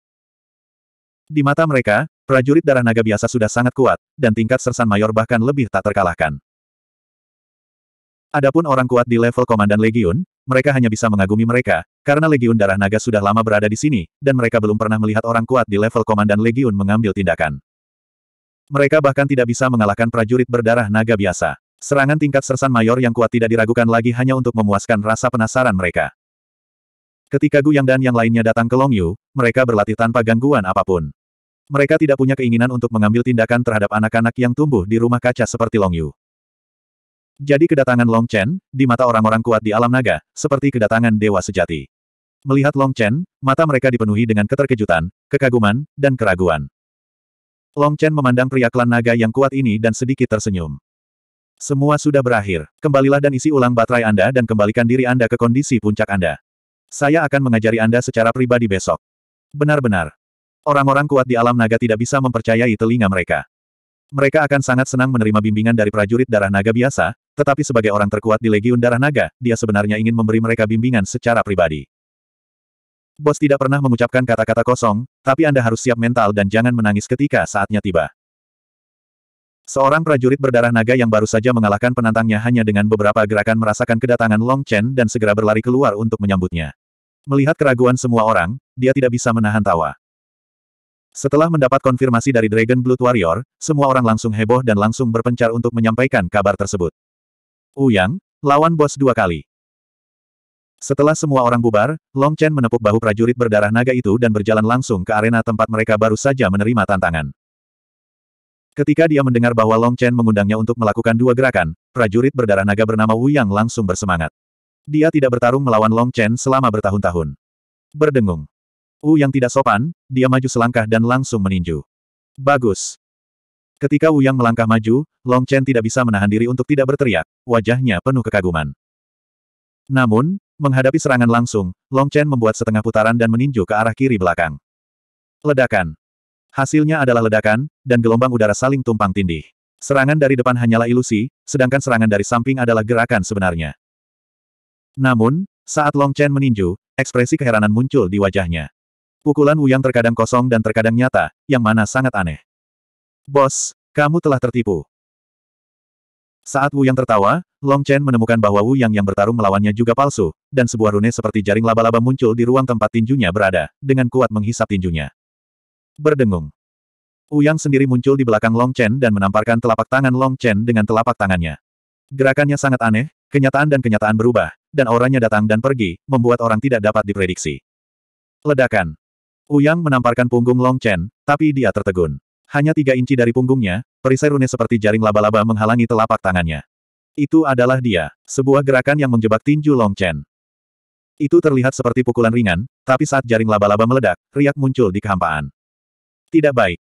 Di mata mereka, prajurit Darah Naga biasa sudah sangat kuat, dan tingkat Sersan Mayor bahkan lebih tak terkalahkan. Adapun orang kuat di level Komandan Legiun, mereka hanya bisa mengagumi mereka, karena Legiun Darah Naga sudah lama berada di sini, dan mereka belum pernah melihat orang kuat di level Komandan Legiun mengambil tindakan. Mereka bahkan tidak bisa mengalahkan prajurit berdarah naga biasa. Serangan tingkat Sersan Mayor yang kuat tidak diragukan lagi hanya untuk memuaskan rasa penasaran mereka. Ketika Gu Yang dan yang lainnya datang ke Longyu, mereka berlatih tanpa gangguan apapun. Mereka tidak punya keinginan untuk mengambil tindakan terhadap anak-anak yang tumbuh di rumah kaca seperti Longyu. Jadi kedatangan Long Chen, di mata orang-orang kuat di alam naga, seperti kedatangan dewa sejati. Melihat Long Chen, mata mereka dipenuhi dengan keterkejutan, kekaguman, dan keraguan. Long Chen memandang pria klan naga yang kuat ini dan sedikit tersenyum. Semua sudah berakhir. Kembalilah dan isi ulang baterai Anda dan kembalikan diri Anda ke kondisi puncak Anda. Saya akan mengajari Anda secara pribadi besok. Benar-benar. Orang-orang kuat di alam naga tidak bisa mempercayai telinga mereka. Mereka akan sangat senang menerima bimbingan dari prajurit darah naga biasa, tetapi sebagai orang terkuat di Legiun Darah Naga, dia sebenarnya ingin memberi mereka bimbingan secara pribadi. Bos tidak pernah mengucapkan kata-kata kosong, tapi Anda harus siap mental dan jangan menangis ketika saatnya tiba. Seorang prajurit berdarah naga yang baru saja mengalahkan penantangnya hanya dengan beberapa gerakan merasakan kedatangan Long Chen dan segera berlari keluar untuk menyambutnya. Melihat keraguan semua orang, dia tidak bisa menahan tawa. Setelah mendapat konfirmasi dari Dragon Blood Warrior, semua orang langsung heboh dan langsung berpencar untuk menyampaikan kabar tersebut. Uyang, lawan bos dua kali. Setelah semua orang bubar, Long Chen menepuk bahu prajurit berdarah naga itu dan berjalan langsung ke arena tempat mereka baru saja menerima tantangan. Ketika dia mendengar bahwa Long Chen mengundangnya untuk melakukan dua gerakan, prajurit berdarah naga bernama Wu Yang langsung bersemangat. Dia tidak bertarung melawan Long Chen selama bertahun-tahun. Berdengung. Wu Yang tidak sopan, dia maju selangkah dan langsung meninju. Bagus. Ketika Wu melangkah maju, Long Chen tidak bisa menahan diri untuk tidak berteriak, wajahnya penuh kekaguman. Namun, menghadapi serangan langsung, Long Chen membuat setengah putaran dan meninju ke arah kiri belakang. Ledakan. Hasilnya adalah ledakan, dan gelombang udara saling tumpang tindih. Serangan dari depan hanyalah ilusi, sedangkan serangan dari samping adalah gerakan sebenarnya. Namun, saat Long Chen meninju, ekspresi keheranan muncul di wajahnya. Pukulan Wuyang terkadang kosong dan terkadang nyata, yang mana sangat aneh. Bos, kamu telah tertipu. Saat Wu Yang tertawa, Long Chen menemukan bahwa Wu Yang yang bertarung melawannya juga palsu, dan sebuah rune seperti jaring laba-laba muncul di ruang tempat tinjunya berada, dengan kuat menghisap tinjunya. Berdengung. Wu Yang sendiri muncul di belakang Long Chen dan menamparkan telapak tangan Long Chen dengan telapak tangannya. Gerakannya sangat aneh, kenyataan dan kenyataan berubah, dan auranya datang dan pergi, membuat orang tidak dapat diprediksi. Ledakan. Wu Yang menamparkan punggung Long Chen, tapi dia tertegun. Hanya tiga inci dari punggungnya, perisai rune seperti jaring laba-laba menghalangi telapak tangannya. Itu adalah dia, sebuah gerakan yang menjebak tinju Long Chen. Itu terlihat seperti pukulan ringan, tapi saat jaring laba-laba meledak, riak muncul di kehampaan. Tidak baik.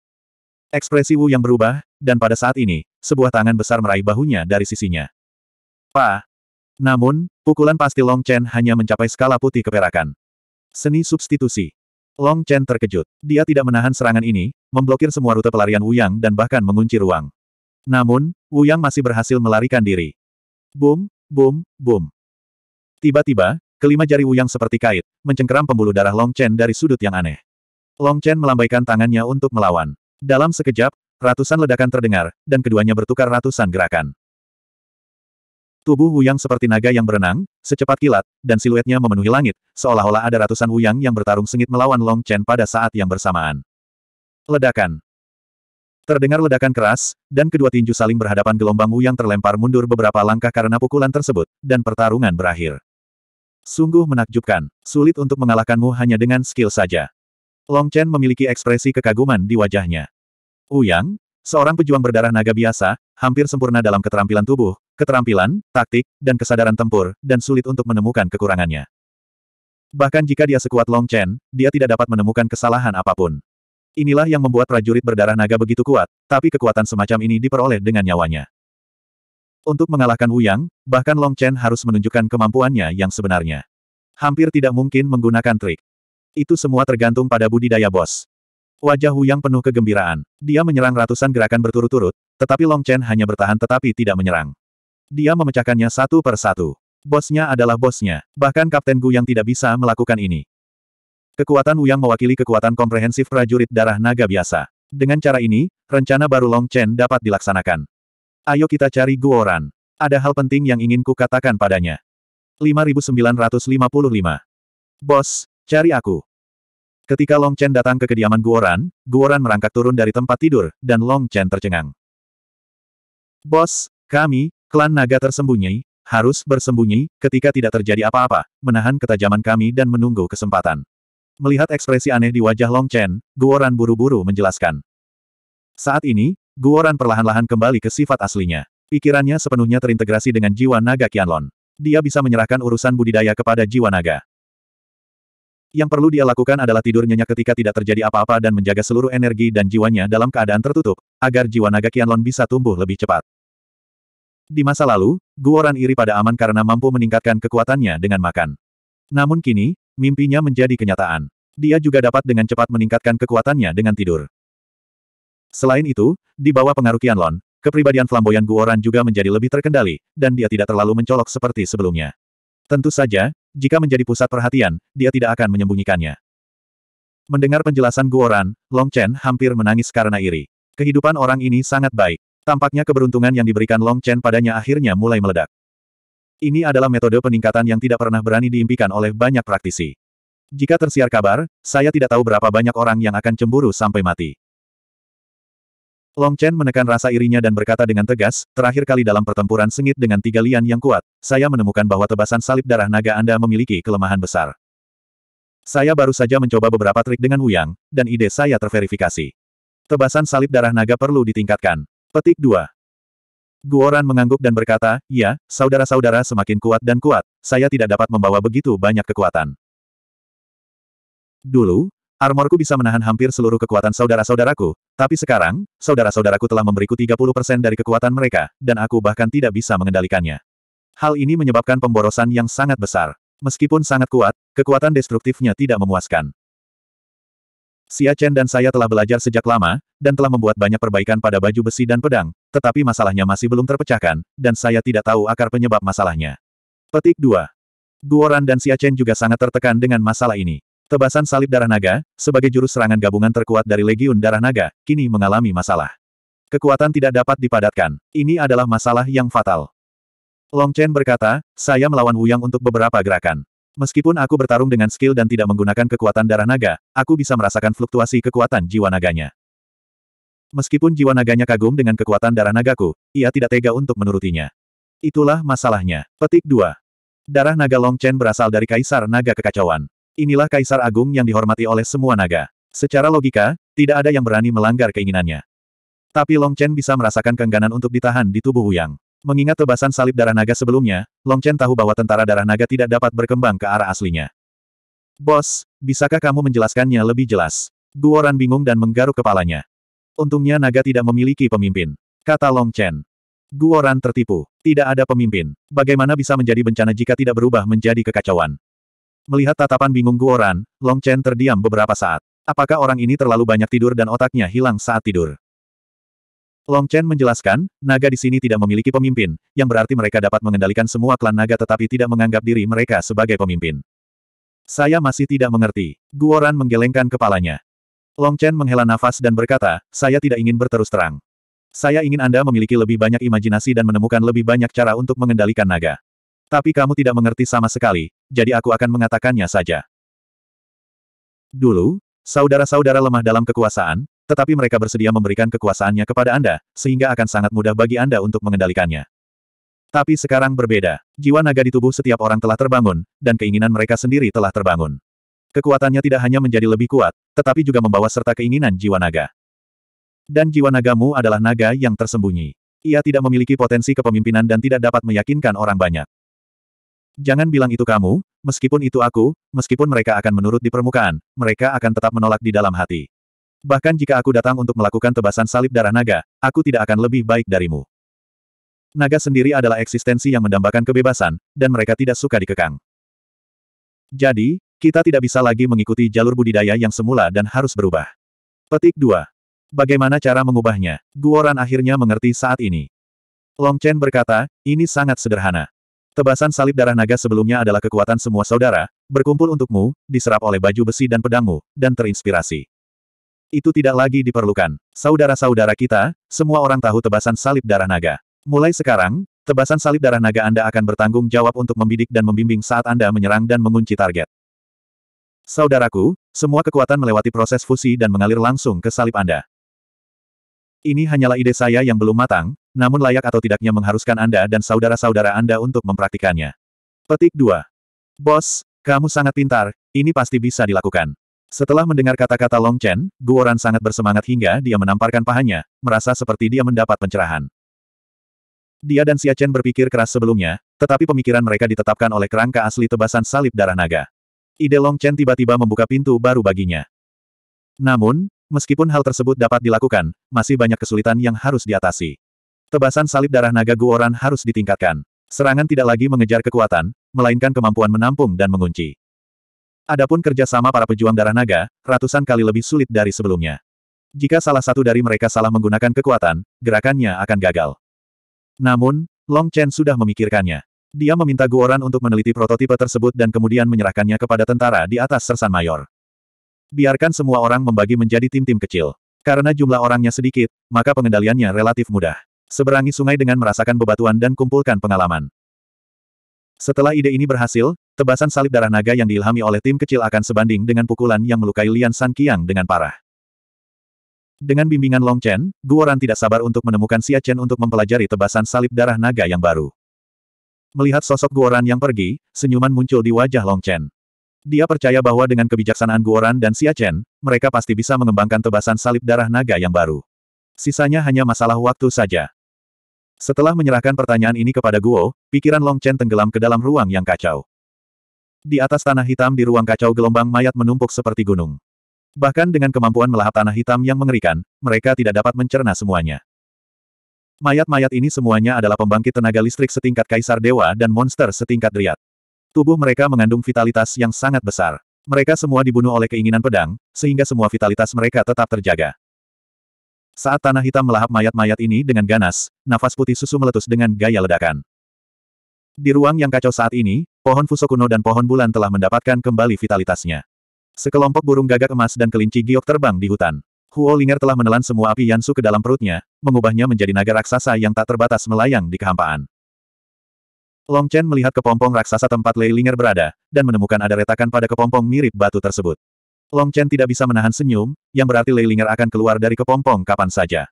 Ekspresi Wu yang berubah, dan pada saat ini, sebuah tangan besar meraih bahunya dari sisinya. Pa. Namun, pukulan pasti Long Chen hanya mencapai skala putih keperakan. Seni substitusi. Long Chen terkejut. Dia tidak menahan serangan ini, memblokir semua rute pelarian Wuyang dan bahkan mengunci ruang. Namun, Wuyang masih berhasil melarikan diri. Boom, boom, boom. Tiba-tiba, kelima jari Wuyang seperti kait, mencengkeram pembuluh darah Long Chen dari sudut yang aneh. Long Chen melambaikan tangannya untuk melawan. Dalam sekejap, ratusan ledakan terdengar, dan keduanya bertukar ratusan gerakan. Tubuh Wuyang seperti naga yang berenang, secepat kilat, dan siluetnya memenuhi langit, seolah-olah ada ratusan Wuyang yang bertarung sengit melawan Long Chen pada saat yang bersamaan. Ledakan Terdengar ledakan keras, dan kedua tinju saling berhadapan gelombang Wuyang terlempar mundur beberapa langkah karena pukulan tersebut, dan pertarungan berakhir. Sungguh menakjubkan, sulit untuk mengalahkanmu hanya dengan skill saja. Long Chen memiliki ekspresi kekaguman di wajahnya. Wuyang, seorang pejuang berdarah naga biasa, hampir sempurna dalam keterampilan tubuh, keterampilan, taktik, dan kesadaran tempur, dan sulit untuk menemukan kekurangannya. Bahkan jika dia sekuat Long Chen, dia tidak dapat menemukan kesalahan apapun. Inilah yang membuat prajurit berdarah naga begitu kuat, tapi kekuatan semacam ini diperoleh dengan nyawanya. Untuk mengalahkan Wu Yang, bahkan Long Chen harus menunjukkan kemampuannya yang sebenarnya. Hampir tidak mungkin menggunakan trik. Itu semua tergantung pada budidaya bos. Wajah Wu Yang penuh kegembiraan. Dia menyerang ratusan gerakan berturut-turut, tetapi Long Chen hanya bertahan tetapi tidak menyerang. Dia memecahkannya satu per satu. Bosnya adalah bosnya, bahkan Kapten Gu yang tidak bisa melakukan ini. Kekuatan Wuyang mewakili kekuatan komprehensif prajurit darah naga biasa. Dengan cara ini, rencana baru Long Chen dapat dilaksanakan. Ayo kita cari Guoran. Ada hal penting yang ingin ku katakan padanya. 5955. Bos, cari aku. Ketika Long Chen datang ke kediaman Guoran, Guoran merangkak turun dari tempat tidur, dan Long Chen tercengang. Bos, kami, Klan naga tersembunyi, harus bersembunyi, ketika tidak terjadi apa-apa, menahan ketajaman kami dan menunggu kesempatan. Melihat ekspresi aneh di wajah Long Chen, Guoran buru-buru menjelaskan. Saat ini, Guoran perlahan-lahan kembali ke sifat aslinya. Pikirannya sepenuhnya terintegrasi dengan jiwa naga Qianlong. Dia bisa menyerahkan urusan budidaya kepada jiwa naga. Yang perlu dia lakukan adalah tidur nyenyak ketika tidak terjadi apa-apa dan menjaga seluruh energi dan jiwanya dalam keadaan tertutup, agar jiwa naga Qianlong bisa tumbuh lebih cepat. Di masa lalu, Guoran iri pada Aman karena mampu meningkatkan kekuatannya dengan makan. Namun kini, mimpinya menjadi kenyataan. Dia juga dapat dengan cepat meningkatkan kekuatannya dengan tidur. Selain itu, di bawah pengaruh Qianlon, kepribadian flamboyan Guoran juga menjadi lebih terkendali, dan dia tidak terlalu mencolok seperti sebelumnya. Tentu saja, jika menjadi pusat perhatian, dia tidak akan menyembunyikannya. Mendengar penjelasan Guoran, Long Chen hampir menangis karena iri. Kehidupan orang ini sangat baik. Tampaknya keberuntungan yang diberikan Long Chen padanya akhirnya mulai meledak. Ini adalah metode peningkatan yang tidak pernah berani diimpikan oleh banyak praktisi. Jika tersiar kabar, saya tidak tahu berapa banyak orang yang akan cemburu sampai mati. Long Chen menekan rasa irinya dan berkata dengan tegas, terakhir kali dalam pertempuran sengit dengan tiga lian yang kuat, saya menemukan bahwa tebasan salib darah naga Anda memiliki kelemahan besar. Saya baru saja mencoba beberapa trik dengan Wuyang, dan ide saya terverifikasi. Tebasan salib darah naga perlu ditingkatkan. Petik 2. Guoran mengangguk dan berkata, ya, saudara-saudara semakin kuat dan kuat, saya tidak dapat membawa begitu banyak kekuatan. Dulu, armorku bisa menahan hampir seluruh kekuatan saudara-saudaraku, tapi sekarang, saudara-saudaraku telah memberiku 30% dari kekuatan mereka, dan aku bahkan tidak bisa mengendalikannya. Hal ini menyebabkan pemborosan yang sangat besar. Meskipun sangat kuat, kekuatan destruktifnya tidak memuaskan. Xia Chen dan saya telah belajar sejak lama, dan telah membuat banyak perbaikan pada baju besi dan pedang, tetapi masalahnya masih belum terpecahkan, dan saya tidak tahu akar penyebab masalahnya. Petik 2. Guoran dan Xia Chen juga sangat tertekan dengan masalah ini. Tebasan salib darah naga, sebagai jurus serangan gabungan terkuat dari Legiun Darah Naga, kini mengalami masalah. Kekuatan tidak dapat dipadatkan. Ini adalah masalah yang fatal. Long Chen berkata, saya melawan Wu Yang untuk beberapa gerakan. Meskipun aku bertarung dengan skill dan tidak menggunakan kekuatan darah naga, aku bisa merasakan fluktuasi kekuatan jiwa naganya. Meskipun jiwa naganya kagum dengan kekuatan darah nagaku, ia tidak tega untuk menurutinya. Itulah masalahnya. Petik 2. Darah naga Long Chen berasal dari Kaisar Naga Kekacauan. Inilah Kaisar Agung yang dihormati oleh semua naga. Secara logika, tidak ada yang berani melanggar keinginannya. Tapi Long Chen bisa merasakan keengganan untuk ditahan di tubuh Wuyang. Mengingat tebasan salib darah naga sebelumnya, Long Chen tahu bahwa tentara darah naga tidak dapat berkembang ke arah aslinya. Bos, bisakah kamu menjelaskannya lebih jelas? Guoran bingung dan menggaruk kepalanya. Untungnya naga tidak memiliki pemimpin. Kata Long Chen. Guoran tertipu. Tidak ada pemimpin. Bagaimana bisa menjadi bencana jika tidak berubah menjadi kekacauan? Melihat tatapan bingung Guoran, Long Chen terdiam beberapa saat. Apakah orang ini terlalu banyak tidur dan otaknya hilang saat tidur? Long Chen menjelaskan, naga di sini tidak memiliki pemimpin, yang berarti mereka dapat mengendalikan semua klan naga tetapi tidak menganggap diri mereka sebagai pemimpin. Saya masih tidak mengerti. Guoran menggelengkan kepalanya. Long Chen menghela nafas dan berkata, saya tidak ingin berterus terang. Saya ingin Anda memiliki lebih banyak imajinasi dan menemukan lebih banyak cara untuk mengendalikan naga. Tapi kamu tidak mengerti sama sekali, jadi aku akan mengatakannya saja. Dulu, saudara-saudara lemah dalam kekuasaan, tetapi mereka bersedia memberikan kekuasaannya kepada Anda, sehingga akan sangat mudah bagi Anda untuk mengendalikannya. Tapi sekarang berbeda. Jiwa naga di tubuh setiap orang telah terbangun, dan keinginan mereka sendiri telah terbangun. Kekuatannya tidak hanya menjadi lebih kuat, tetapi juga membawa serta keinginan jiwa naga. Dan jiwa nagamu adalah naga yang tersembunyi. Ia tidak memiliki potensi kepemimpinan dan tidak dapat meyakinkan orang banyak. Jangan bilang itu kamu, meskipun itu aku, meskipun mereka akan menurut di permukaan, mereka akan tetap menolak di dalam hati. Bahkan jika aku datang untuk melakukan tebasan salib darah naga, aku tidak akan lebih baik darimu. Naga sendiri adalah eksistensi yang mendambakan kebebasan, dan mereka tidak suka dikekang. Jadi, kita tidak bisa lagi mengikuti jalur budidaya yang semula dan harus berubah. Petik 2. Bagaimana cara mengubahnya? Guoran akhirnya mengerti saat ini. Long Chen berkata, ini sangat sederhana. Tebasan salib darah naga sebelumnya adalah kekuatan semua saudara, berkumpul untukmu, diserap oleh baju besi dan pedangmu, dan terinspirasi. Itu tidak lagi diperlukan. Saudara-saudara kita, semua orang tahu tebasan salib darah naga. Mulai sekarang, tebasan salib darah naga Anda akan bertanggung jawab untuk membidik dan membimbing saat Anda menyerang dan mengunci target. Saudaraku, semua kekuatan melewati proses fusi dan mengalir langsung ke salib Anda. Ini hanyalah ide saya yang belum matang, namun layak atau tidaknya mengharuskan Anda dan saudara-saudara Anda untuk mempraktikannya. Petik 2. Bos, kamu sangat pintar, ini pasti bisa dilakukan. Setelah mendengar kata-kata Long Chen, Guoran sangat bersemangat hingga dia menamparkan pahanya, merasa seperti dia mendapat pencerahan. Dia dan Xia Chen berpikir keras sebelumnya, tetapi pemikiran mereka ditetapkan oleh kerangka asli tebasan salib darah naga. Ide Long Chen tiba-tiba membuka pintu baru baginya. Namun, meskipun hal tersebut dapat dilakukan, masih banyak kesulitan yang harus diatasi. Tebasan salib darah naga Guoran harus ditingkatkan. Serangan tidak lagi mengejar kekuatan, melainkan kemampuan menampung dan mengunci. Adapun kerjasama para pejuang darah naga, ratusan kali lebih sulit dari sebelumnya. Jika salah satu dari mereka salah menggunakan kekuatan, gerakannya akan gagal. Namun, Long Chen sudah memikirkannya. Dia meminta Guoran untuk meneliti prototipe tersebut dan kemudian menyerahkannya kepada tentara di atas Sersan Mayor. Biarkan semua orang membagi menjadi tim-tim kecil. Karena jumlah orangnya sedikit, maka pengendaliannya relatif mudah. Seberangi sungai dengan merasakan bebatuan dan kumpulkan pengalaman. Setelah ide ini berhasil, Tebasan salib darah naga yang diilhami oleh tim kecil akan sebanding dengan pukulan yang melukai Lian San Qiang dengan parah. Dengan bimbingan Long Chen, Guoran tidak sabar untuk menemukan Xia Chen untuk mempelajari tebasan salib darah naga yang baru. Melihat sosok Guoran yang pergi, senyuman muncul di wajah Long Chen. Dia percaya bahwa dengan kebijaksanaan Guoran dan Xia Chen, mereka pasti bisa mengembangkan tebasan salib darah naga yang baru. Sisanya hanya masalah waktu saja. Setelah menyerahkan pertanyaan ini kepada Guo, pikiran Long Chen tenggelam ke dalam ruang yang kacau. Di atas tanah hitam di ruang kacau gelombang mayat menumpuk seperti gunung. Bahkan dengan kemampuan melahap tanah hitam yang mengerikan, mereka tidak dapat mencerna semuanya. Mayat-mayat ini semuanya adalah pembangkit tenaga listrik setingkat kaisar dewa dan monster setingkat driat. Tubuh mereka mengandung vitalitas yang sangat besar. Mereka semua dibunuh oleh keinginan pedang, sehingga semua vitalitas mereka tetap terjaga. Saat tanah hitam melahap mayat-mayat ini dengan ganas, nafas putih susu meletus dengan gaya ledakan. Di ruang yang kacau saat ini, pohon Fusokuno dan pohon bulan telah mendapatkan kembali vitalitasnya. Sekelompok burung gagak emas dan kelinci giok terbang di hutan. Huo Linger telah menelan semua api Yansu ke dalam perutnya, mengubahnya menjadi naga raksasa yang tak terbatas melayang di kehampaan. Long Chen melihat kepompong raksasa tempat Lei Linger berada, dan menemukan ada retakan pada kepompong mirip batu tersebut. Long Chen tidak bisa menahan senyum, yang berarti Lei Linger akan keluar dari kepompong kapan saja.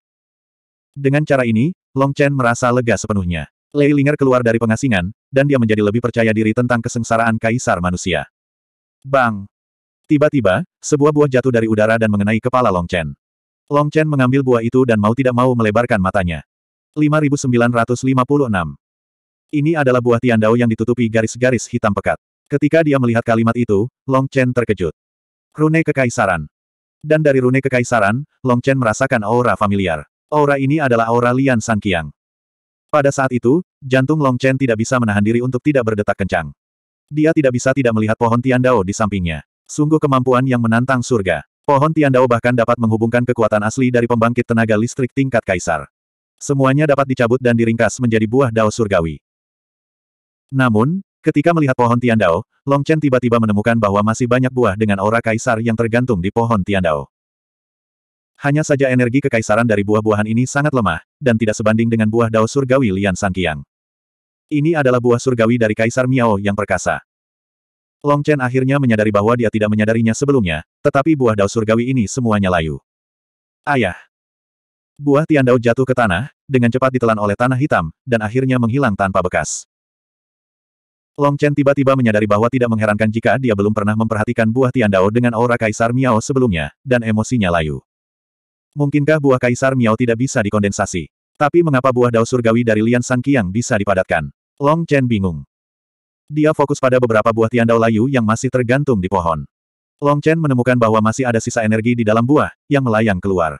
Dengan cara ini, Long Chen merasa lega sepenuhnya. Lei Linger keluar dari pengasingan, dan dia menjadi lebih percaya diri tentang kesengsaraan kaisar manusia. Bang! Tiba-tiba, sebuah buah jatuh dari udara dan mengenai kepala Long Chen. Long Chen mengambil buah itu dan mau tidak mau melebarkan matanya. 5956 Ini adalah buah tiandao yang ditutupi garis-garis hitam pekat. Ketika dia melihat kalimat itu, Long Chen terkejut. Rune Kekaisaran. Dan dari rune Kekaisaran, Long Chen merasakan aura familiar. Aura ini adalah aura Lian Sanqiang. Pada saat itu, jantung Long Chen tidak bisa menahan diri untuk tidak berdetak kencang. Dia tidak bisa tidak melihat pohon Tian Dao di sampingnya. Sungguh kemampuan yang menantang surga. Pohon Tian Dao bahkan dapat menghubungkan kekuatan asli dari pembangkit tenaga listrik tingkat kaisar. Semuanya dapat dicabut dan diringkas menjadi buah dao surgawi. Namun, ketika melihat pohon Tian Dao, Long Chen tiba-tiba menemukan bahwa masih banyak buah dengan aura kaisar yang tergantung di pohon Tian Dao. Hanya saja energi kekaisaran dari buah-buahan ini sangat lemah, dan tidak sebanding dengan buah dao surgawi Lian Sangkiang. Ini adalah buah surgawi dari Kaisar Miao yang perkasa. Long Chen akhirnya menyadari bahwa dia tidak menyadarinya sebelumnya, tetapi buah dao surgawi ini semuanya layu. Ayah! Buah Tian Dao jatuh ke tanah, dengan cepat ditelan oleh tanah hitam, dan akhirnya menghilang tanpa bekas. Long Chen tiba-tiba menyadari bahwa tidak mengherankan jika dia belum pernah memperhatikan buah Tian Dao dengan aura Kaisar Miao sebelumnya, dan emosinya layu. Mungkinkah buah kaisar Miao tidak bisa dikondensasi? Tapi mengapa buah dao surgawi dari Lian San Qiang bisa dipadatkan? Long Chen bingung. Dia fokus pada beberapa buah Tian Dao layu yang masih tergantung di pohon. Long Chen menemukan bahwa masih ada sisa energi di dalam buah, yang melayang keluar.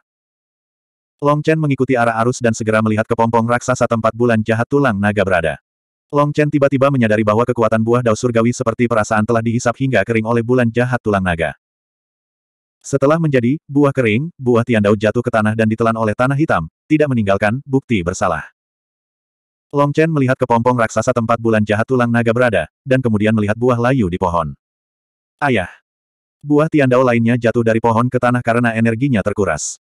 Long Chen mengikuti arah arus dan segera melihat kepompong raksasa tempat bulan jahat tulang naga berada. Long Chen tiba-tiba menyadari bahwa kekuatan buah dao surgawi seperti perasaan telah dihisap hingga kering oleh bulan jahat tulang naga. Setelah menjadi buah kering, buah Tiandao jatuh ke tanah dan ditelan oleh tanah hitam, tidak meninggalkan bukti bersalah. Long Chen melihat kepompong raksasa tempat bulan jahat tulang naga berada, dan kemudian melihat buah layu di pohon. Ayah! Buah tiandao lainnya jatuh dari pohon ke tanah karena energinya terkuras.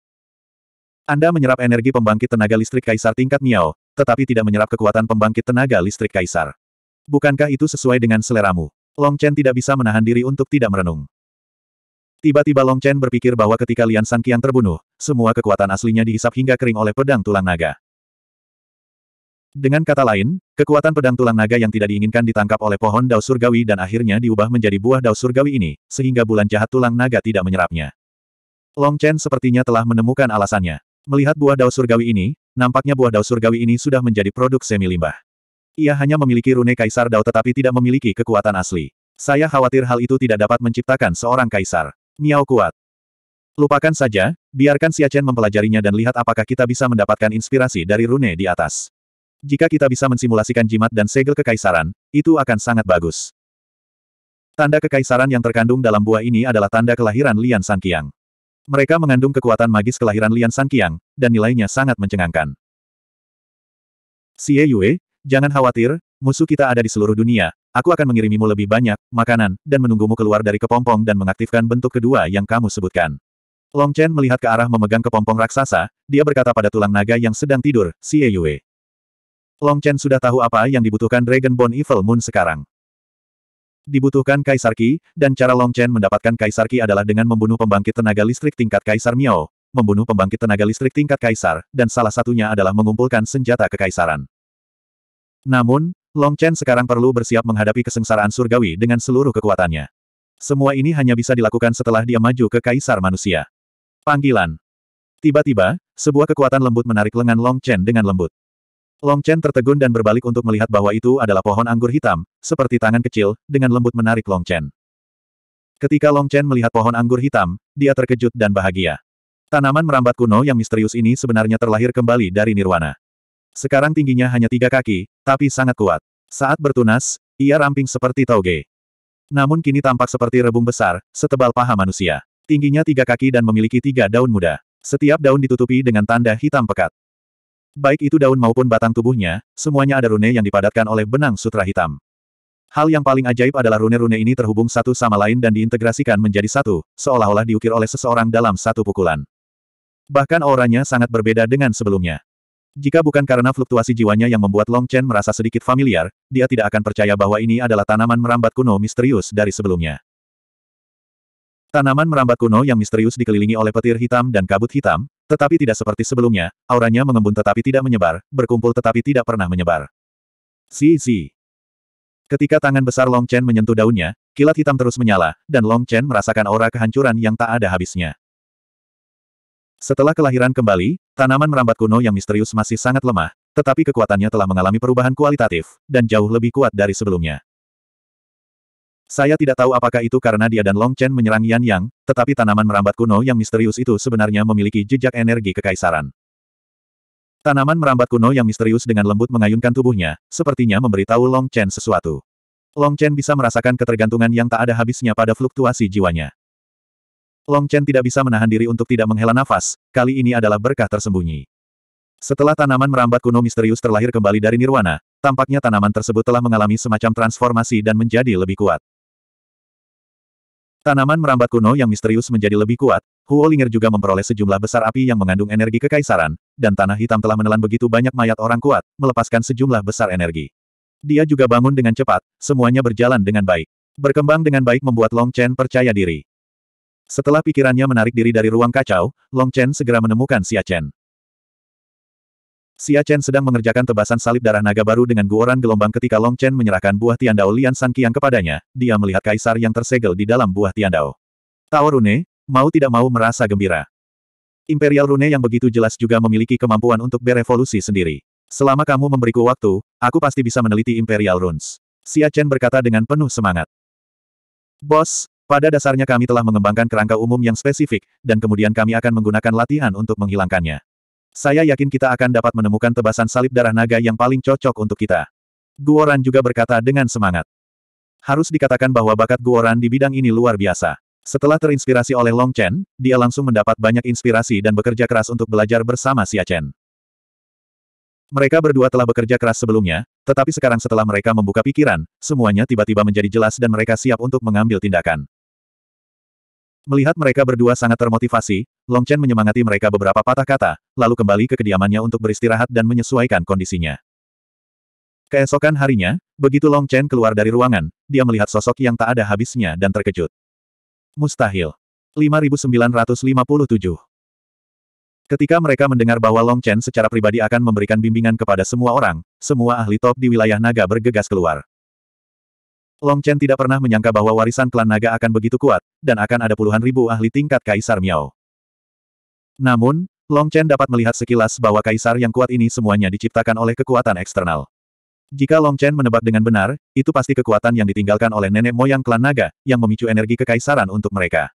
Anda menyerap energi pembangkit tenaga listrik kaisar tingkat Miao, tetapi tidak menyerap kekuatan pembangkit tenaga listrik kaisar. Bukankah itu sesuai dengan seleramu? Long Chen tidak bisa menahan diri untuk tidak merenung. Tiba-tiba Long Chen berpikir bahwa ketika Lian Sanqiang terbunuh, semua kekuatan aslinya dihisap hingga kering oleh pedang tulang naga. Dengan kata lain, kekuatan pedang tulang naga yang tidak diinginkan ditangkap oleh pohon dao surgawi dan akhirnya diubah menjadi buah dao surgawi ini, sehingga bulan jahat tulang naga tidak menyerapnya. Long Chen sepertinya telah menemukan alasannya. Melihat buah dao surgawi ini, nampaknya buah dao surgawi ini sudah menjadi produk semi limbah. Ia hanya memiliki rune kaisar dao tetapi tidak memiliki kekuatan asli. Saya khawatir hal itu tidak dapat menciptakan seorang kaisar. Miao kuat. Lupakan saja, biarkan Xia Chen mempelajarinya dan lihat apakah kita bisa mendapatkan inspirasi dari rune di atas. Jika kita bisa mensimulasikan jimat dan segel kekaisaran, itu akan sangat bagus. Tanda kekaisaran yang terkandung dalam buah ini adalah tanda kelahiran Lian Sanqiang. Mereka mengandung kekuatan magis kelahiran Lian Sanqiang, dan nilainya sangat mencengangkan. Xie Yue, jangan khawatir, musuh kita ada di seluruh dunia, Aku akan mengirimimu lebih banyak, makanan, dan menunggumu keluar dari kepompong dan mengaktifkan bentuk kedua yang kamu sebutkan. Long Chen melihat ke arah memegang kepompong raksasa, dia berkata pada tulang naga yang sedang tidur, Xie Yue. Long Chen sudah tahu apa yang dibutuhkan Dragon Bone Evil Moon sekarang. Dibutuhkan Kaisar Qi, dan cara Long Chen mendapatkan Kaisar Qi adalah dengan membunuh pembangkit tenaga listrik tingkat Kaisar Miao, membunuh pembangkit tenaga listrik tingkat Kaisar, dan salah satunya adalah mengumpulkan senjata kekaisaran. Namun, Long Chen sekarang perlu bersiap menghadapi kesengsaraan surgawi dengan seluruh kekuatannya. Semua ini hanya bisa dilakukan setelah dia maju ke Kaisar Manusia. Panggilan. Tiba-tiba, sebuah kekuatan lembut menarik lengan Long Chen dengan lembut. Long Chen tertegun dan berbalik untuk melihat bahwa itu adalah pohon anggur hitam, seperti tangan kecil, dengan lembut menarik Long Chen. Ketika Long Chen melihat pohon anggur hitam, dia terkejut dan bahagia. Tanaman merambat kuno yang misterius ini sebenarnya terlahir kembali dari nirwana. Sekarang tingginya hanya tiga kaki, tapi sangat kuat. Saat bertunas, ia ramping seperti tauge. Namun kini tampak seperti rebung besar, setebal paha manusia. Tingginya tiga kaki dan memiliki tiga daun muda. Setiap daun ditutupi dengan tanda hitam pekat. Baik itu daun maupun batang tubuhnya, semuanya ada rune yang dipadatkan oleh benang sutra hitam. Hal yang paling ajaib adalah rune-rune ini terhubung satu sama lain dan diintegrasikan menjadi satu, seolah-olah diukir oleh seseorang dalam satu pukulan. Bahkan auranya sangat berbeda dengan sebelumnya. Jika bukan karena fluktuasi jiwanya yang membuat Long Chen merasa sedikit familiar, dia tidak akan percaya bahwa ini adalah tanaman merambat kuno misterius dari sebelumnya. Tanaman merambat kuno yang misterius dikelilingi oleh petir hitam dan kabut hitam, tetapi tidak seperti sebelumnya, auranya mengembun tetapi tidak menyebar, berkumpul tetapi tidak pernah menyebar. Si si. Ketika tangan besar Long Chen menyentuh daunnya, kilat hitam terus menyala, dan Long Chen merasakan aura kehancuran yang tak ada habisnya. Setelah kelahiran kembali, tanaman merambat kuno yang misterius masih sangat lemah, tetapi kekuatannya telah mengalami perubahan kualitatif, dan jauh lebih kuat dari sebelumnya. Saya tidak tahu apakah itu karena dia dan Long Chen menyerang Yan Yang, tetapi tanaman merambat kuno yang misterius itu sebenarnya memiliki jejak energi kekaisaran. Tanaman merambat kuno yang misterius dengan lembut mengayunkan tubuhnya, sepertinya memberitahu Long Chen sesuatu. Long Chen bisa merasakan ketergantungan yang tak ada habisnya pada fluktuasi jiwanya. Long Chen tidak bisa menahan diri untuk tidak menghela nafas, kali ini adalah berkah tersembunyi. Setelah tanaman merambat kuno misterius terlahir kembali dari nirwana, tampaknya tanaman tersebut telah mengalami semacam transformasi dan menjadi lebih kuat. Tanaman merambat kuno yang misterius menjadi lebih kuat, Huo Linger juga memperoleh sejumlah besar api yang mengandung energi kekaisaran, dan tanah hitam telah menelan begitu banyak mayat orang kuat, melepaskan sejumlah besar energi. Dia juga bangun dengan cepat, semuanya berjalan dengan baik. Berkembang dengan baik membuat Long Chen percaya diri. Setelah pikirannya menarik diri dari ruang kacau, Long Chen segera menemukan Xia Chen. Xia Chen sedang mengerjakan tebasan salib darah naga baru dengan guoran gelombang ketika Long Chen menyerahkan buah tiandao Lian Sanqiang kepadanya, dia melihat kaisar yang tersegel di dalam buah tiandao. Tao Rune, mau tidak mau merasa gembira. Imperial Rune yang begitu jelas juga memiliki kemampuan untuk berevolusi sendiri. Selama kamu memberiku waktu, aku pasti bisa meneliti Imperial Runes. Xia Chen berkata dengan penuh semangat. Bos, pada dasarnya kami telah mengembangkan kerangka umum yang spesifik, dan kemudian kami akan menggunakan latihan untuk menghilangkannya. Saya yakin kita akan dapat menemukan tebasan salib darah naga yang paling cocok untuk kita. Guoran juga berkata dengan semangat. Harus dikatakan bahwa bakat Guoran di bidang ini luar biasa. Setelah terinspirasi oleh Long Chen, dia langsung mendapat banyak inspirasi dan bekerja keras untuk belajar bersama Xia Chen. Mereka berdua telah bekerja keras sebelumnya, tetapi sekarang setelah mereka membuka pikiran, semuanya tiba-tiba menjadi jelas dan mereka siap untuk mengambil tindakan. Melihat mereka berdua sangat termotivasi, Long Chen menyemangati mereka beberapa patah kata, lalu kembali ke kediamannya untuk beristirahat dan menyesuaikan kondisinya. Keesokan harinya, begitu Long Chen keluar dari ruangan, dia melihat sosok yang tak ada habisnya dan terkejut. Mustahil. 5957 Ketika mereka mendengar bahwa Long Chen secara pribadi akan memberikan bimbingan kepada semua orang, semua ahli top di wilayah naga bergegas keluar. Long Chen tidak pernah menyangka bahwa warisan klan naga akan begitu kuat, dan akan ada puluhan ribu ahli tingkat Kaisar Miao. Namun, Long Chen dapat melihat sekilas bahwa Kaisar yang kuat ini semuanya diciptakan oleh kekuatan eksternal. Jika Long Chen menebak dengan benar, itu pasti kekuatan yang ditinggalkan oleh nenek moyang klan naga, yang memicu energi kekaisaran untuk mereka.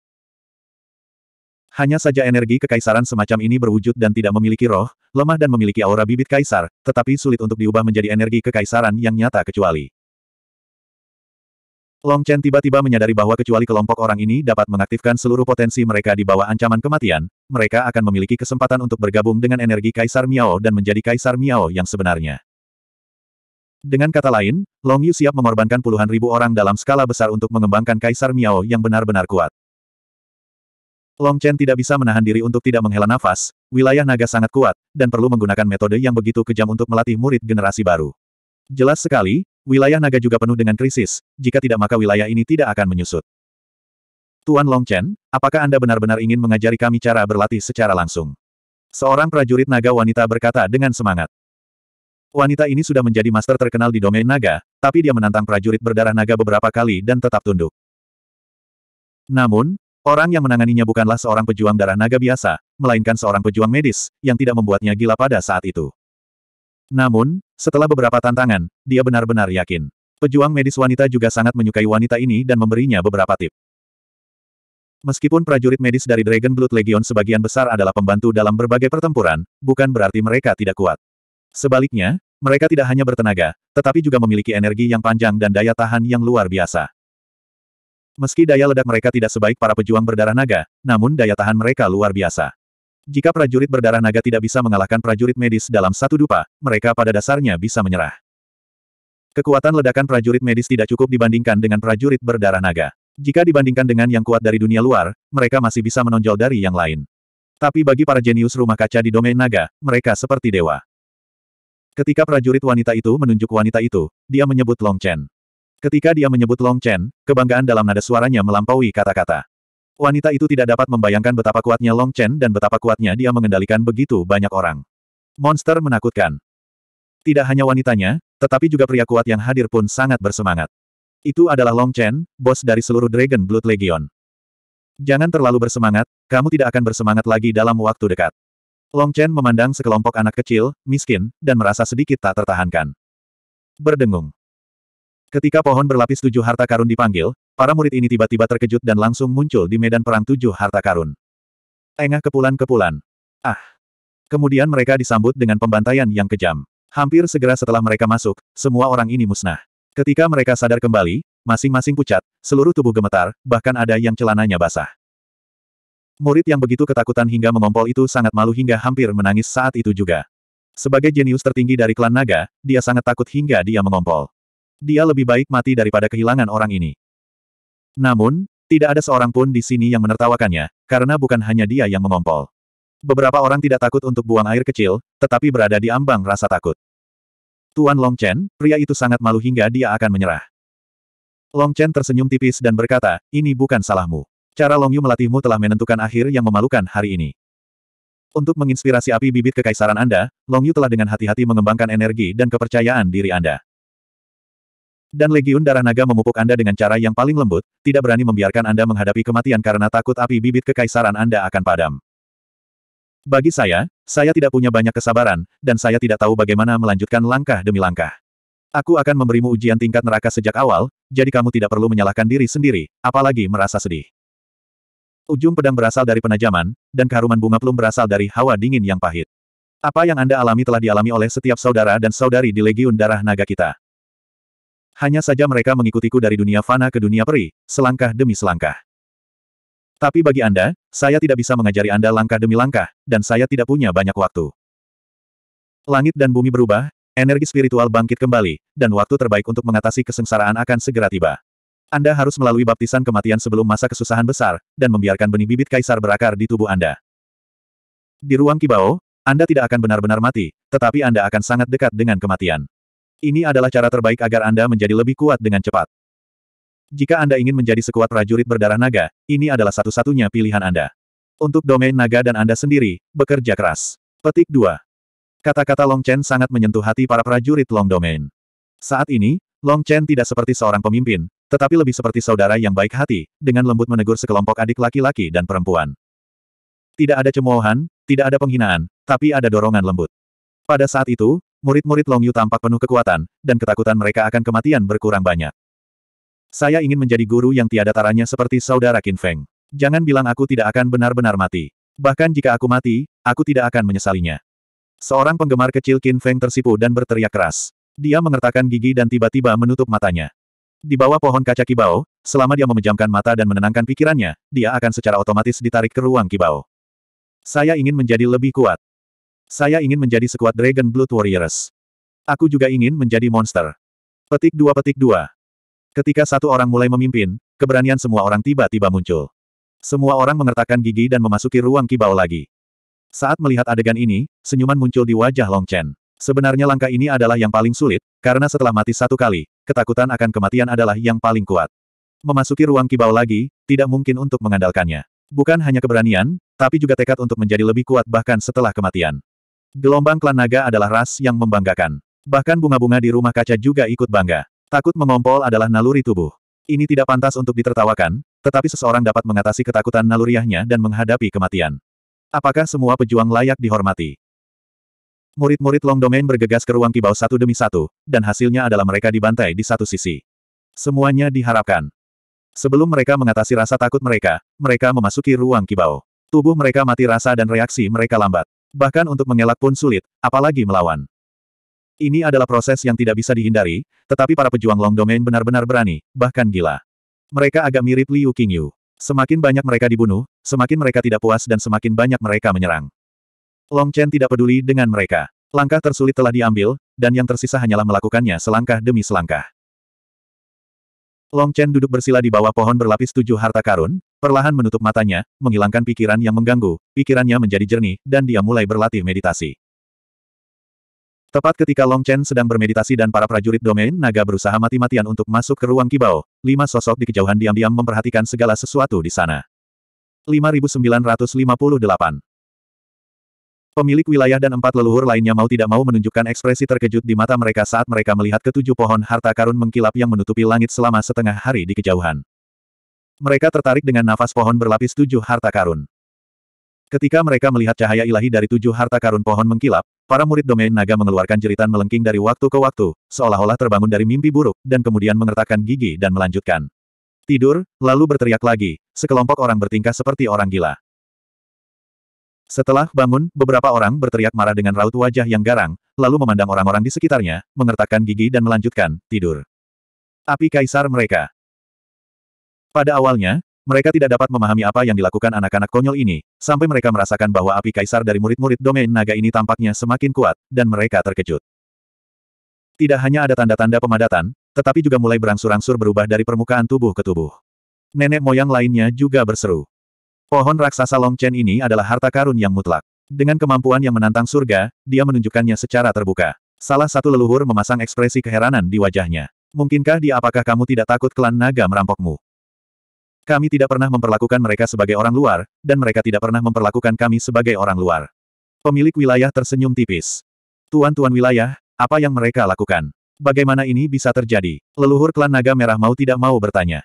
Hanya saja energi kekaisaran semacam ini berwujud dan tidak memiliki roh, lemah dan memiliki aura bibit kaisar, tetapi sulit untuk diubah menjadi energi kekaisaran yang nyata kecuali Long Chen tiba-tiba menyadari bahwa kecuali kelompok orang ini dapat mengaktifkan seluruh potensi mereka di bawah ancaman kematian, mereka akan memiliki kesempatan untuk bergabung dengan energi Kaisar Miao dan menjadi Kaisar Miao yang sebenarnya. Dengan kata lain, Long Yu siap mengorbankan puluhan ribu orang dalam skala besar untuk mengembangkan Kaisar Miao yang benar-benar kuat. Long Chen tidak bisa menahan diri untuk tidak menghela nafas, wilayah naga sangat kuat, dan perlu menggunakan metode yang begitu kejam untuk melatih murid generasi baru. Jelas sekali, Wilayah naga juga penuh dengan krisis, jika tidak maka wilayah ini tidak akan menyusut. Tuan Long Chen, apakah Anda benar-benar ingin mengajari kami cara berlatih secara langsung? Seorang prajurit naga wanita berkata dengan semangat. Wanita ini sudah menjadi master terkenal di domain naga, tapi dia menantang prajurit berdarah naga beberapa kali dan tetap tunduk. Namun, orang yang menanganinya bukanlah seorang pejuang darah naga biasa, melainkan seorang pejuang medis, yang tidak membuatnya gila pada saat itu. Namun, setelah beberapa tantangan, dia benar-benar yakin. Pejuang medis wanita juga sangat menyukai wanita ini dan memberinya beberapa tip. Meskipun prajurit medis dari Dragon Blood Legion sebagian besar adalah pembantu dalam berbagai pertempuran, bukan berarti mereka tidak kuat. Sebaliknya, mereka tidak hanya bertenaga, tetapi juga memiliki energi yang panjang dan daya tahan yang luar biasa. Meski daya ledak mereka tidak sebaik para pejuang berdarah naga, namun daya tahan mereka luar biasa. Jika prajurit berdarah naga tidak bisa mengalahkan prajurit medis dalam satu dupa, mereka pada dasarnya bisa menyerah. Kekuatan ledakan prajurit medis tidak cukup dibandingkan dengan prajurit berdarah naga. Jika dibandingkan dengan yang kuat dari dunia luar, mereka masih bisa menonjol dari yang lain. Tapi bagi para jenius rumah kaca di domain naga, mereka seperti dewa. Ketika prajurit wanita itu menunjuk wanita itu, dia menyebut Long Chen. Ketika dia menyebut Long Chen, kebanggaan dalam nada suaranya melampaui kata-kata. Wanita itu tidak dapat membayangkan betapa kuatnya Long Chen dan betapa kuatnya dia mengendalikan begitu banyak orang. Monster menakutkan. Tidak hanya wanitanya, tetapi juga pria kuat yang hadir pun sangat bersemangat. Itu adalah Long Chen, bos dari seluruh Dragon Blood Legion. Jangan terlalu bersemangat, kamu tidak akan bersemangat lagi dalam waktu dekat. Long Chen memandang sekelompok anak kecil, miskin, dan merasa sedikit tak tertahankan. Berdengung. Ketika pohon berlapis tujuh harta karun dipanggil, Para murid ini tiba-tiba terkejut dan langsung muncul di medan perang tujuh harta karun. Tengah kepulan-kepulan. Ah! Kemudian mereka disambut dengan pembantaian yang kejam. Hampir segera setelah mereka masuk, semua orang ini musnah. Ketika mereka sadar kembali, masing-masing pucat, seluruh tubuh gemetar, bahkan ada yang celananya basah. Murid yang begitu ketakutan hingga mengompol itu sangat malu hingga hampir menangis saat itu juga. Sebagai jenius tertinggi dari klan naga, dia sangat takut hingga dia mengompol. Dia lebih baik mati daripada kehilangan orang ini. Namun, tidak ada seorang pun di sini yang menertawakannya, karena bukan hanya dia yang mengompol. Beberapa orang tidak takut untuk buang air kecil, tetapi berada di ambang rasa takut. Tuan Long Chen, pria itu sangat malu hingga dia akan menyerah. Long Chen tersenyum tipis dan berkata, ini bukan salahmu. Cara Long Yu melatihmu telah menentukan akhir yang memalukan hari ini. Untuk menginspirasi api bibit kekaisaran Anda, Long Yu telah dengan hati-hati mengembangkan energi dan kepercayaan diri Anda. Dan Legiun Darah Naga memupuk Anda dengan cara yang paling lembut, tidak berani membiarkan Anda menghadapi kematian karena takut api bibit kekaisaran Anda akan padam. Bagi saya, saya tidak punya banyak kesabaran, dan saya tidak tahu bagaimana melanjutkan langkah demi langkah. Aku akan memberimu ujian tingkat neraka sejak awal, jadi kamu tidak perlu menyalahkan diri sendiri, apalagi merasa sedih. Ujung pedang berasal dari penajaman, dan keharuman bunga plum berasal dari hawa dingin yang pahit. Apa yang Anda alami telah dialami oleh setiap saudara dan saudari di Legiun Darah Naga kita. Hanya saja mereka mengikutiku dari dunia fana ke dunia peri, selangkah demi selangkah. Tapi bagi Anda, saya tidak bisa mengajari Anda langkah demi langkah, dan saya tidak punya banyak waktu. Langit dan bumi berubah, energi spiritual bangkit kembali, dan waktu terbaik untuk mengatasi kesengsaraan akan segera tiba. Anda harus melalui baptisan kematian sebelum masa kesusahan besar, dan membiarkan benih bibit kaisar berakar di tubuh Anda. Di ruang kibao, Anda tidak akan benar-benar mati, tetapi Anda akan sangat dekat dengan kematian. Ini adalah cara terbaik agar Anda menjadi lebih kuat dengan cepat. Jika Anda ingin menjadi sekuat prajurit berdarah naga, ini adalah satu-satunya pilihan Anda. Untuk domain naga dan Anda sendiri, bekerja keras. Petik 2. Kata-kata Long Chen sangat menyentuh hati para prajurit Long Domain. Saat ini, Long Chen tidak seperti seorang pemimpin, tetapi lebih seperti saudara yang baik hati, dengan lembut menegur sekelompok adik laki-laki dan perempuan. Tidak ada cemoohan, tidak ada penghinaan, tapi ada dorongan lembut. Pada saat itu, Murid-murid Long Yu tampak penuh kekuatan, dan ketakutan mereka akan kematian berkurang banyak. Saya ingin menjadi guru yang tiada taranya seperti saudara Qin Feng. Jangan bilang aku tidak akan benar-benar mati. Bahkan jika aku mati, aku tidak akan menyesalinya. Seorang penggemar kecil Qin Feng tersipu dan berteriak keras. Dia mengertakkan gigi dan tiba-tiba menutup matanya. Di bawah pohon kaca kibau, selama dia memejamkan mata dan menenangkan pikirannya, dia akan secara otomatis ditarik ke ruang kibau. Saya ingin menjadi lebih kuat. Saya ingin menjadi sekuat Dragon Blood Warriors. Aku juga ingin menjadi monster. Petik dua petik dua. Ketika satu orang mulai memimpin, keberanian semua orang tiba-tiba muncul. Semua orang mengertakkan gigi dan memasuki ruang kibau lagi. Saat melihat adegan ini, senyuman muncul di wajah Long Chen. Sebenarnya langkah ini adalah yang paling sulit, karena setelah mati satu kali, ketakutan akan kematian adalah yang paling kuat. Memasuki ruang kibau lagi, tidak mungkin untuk mengandalkannya. Bukan hanya keberanian, tapi juga tekad untuk menjadi lebih kuat bahkan setelah kematian. Gelombang klan naga adalah ras yang membanggakan. Bahkan bunga-bunga di rumah kaca juga ikut bangga. Takut mengompol adalah naluri tubuh. Ini tidak pantas untuk ditertawakan, tetapi seseorang dapat mengatasi ketakutan naluriahnya dan menghadapi kematian. Apakah semua pejuang layak dihormati? Murid-murid Long Domain bergegas ke ruang kibau satu demi satu, dan hasilnya adalah mereka dibantai di satu sisi. Semuanya diharapkan. Sebelum mereka mengatasi rasa takut mereka, mereka memasuki ruang kibau. Tubuh mereka mati rasa dan reaksi mereka lambat. Bahkan untuk mengelak pun sulit, apalagi melawan. Ini adalah proses yang tidak bisa dihindari, tetapi para pejuang Long Domain benar-benar berani, bahkan gila. Mereka agak mirip Liu Qingyu. Semakin banyak mereka dibunuh, semakin mereka tidak puas dan semakin banyak mereka menyerang. Long Chen tidak peduli dengan mereka. Langkah tersulit telah diambil, dan yang tersisa hanyalah melakukannya selangkah demi selangkah. Long Chen duduk bersila di bawah pohon berlapis tujuh harta karun, Perlahan menutup matanya, menghilangkan pikiran yang mengganggu, pikirannya menjadi jernih, dan dia mulai berlatih meditasi. Tepat ketika Long Chen sedang bermeditasi dan para prajurit domain naga berusaha mati-matian untuk masuk ke ruang kibau, lima sosok di kejauhan diam-diam memperhatikan segala sesuatu di sana. 5958 Pemilik wilayah dan empat leluhur lainnya mau tidak mau menunjukkan ekspresi terkejut di mata mereka saat mereka melihat ketujuh pohon harta karun mengkilap yang menutupi langit selama setengah hari di kejauhan. Mereka tertarik dengan nafas pohon berlapis tujuh harta karun. Ketika mereka melihat cahaya ilahi dari tujuh harta karun pohon mengkilap, para murid domain naga mengeluarkan jeritan melengking dari waktu ke waktu, seolah-olah terbangun dari mimpi buruk, dan kemudian mengertakkan gigi dan melanjutkan. Tidur, lalu berteriak lagi, sekelompok orang bertingkah seperti orang gila. Setelah bangun, beberapa orang berteriak marah dengan raut wajah yang garang, lalu memandang orang-orang di sekitarnya, mengertakkan gigi dan melanjutkan, tidur. Api kaisar mereka. Pada awalnya, mereka tidak dapat memahami apa yang dilakukan anak-anak konyol ini, sampai mereka merasakan bahwa api kaisar dari murid-murid domain naga ini tampaknya semakin kuat, dan mereka terkejut. Tidak hanya ada tanda-tanda pemadatan, tetapi juga mulai berangsur-angsur berubah dari permukaan tubuh ke tubuh. Nenek moyang lainnya juga berseru. Pohon raksasa Long Chen ini adalah harta karun yang mutlak. Dengan kemampuan yang menantang surga, dia menunjukkannya secara terbuka. Salah satu leluhur memasang ekspresi keheranan di wajahnya. Mungkinkah dia apakah kamu tidak takut klan naga merampokmu? Kami tidak pernah memperlakukan mereka sebagai orang luar, dan mereka tidak pernah memperlakukan kami sebagai orang luar. Pemilik wilayah tersenyum tipis. Tuan-tuan wilayah, apa yang mereka lakukan? Bagaimana ini bisa terjadi? Leluhur klan naga merah mau tidak mau bertanya.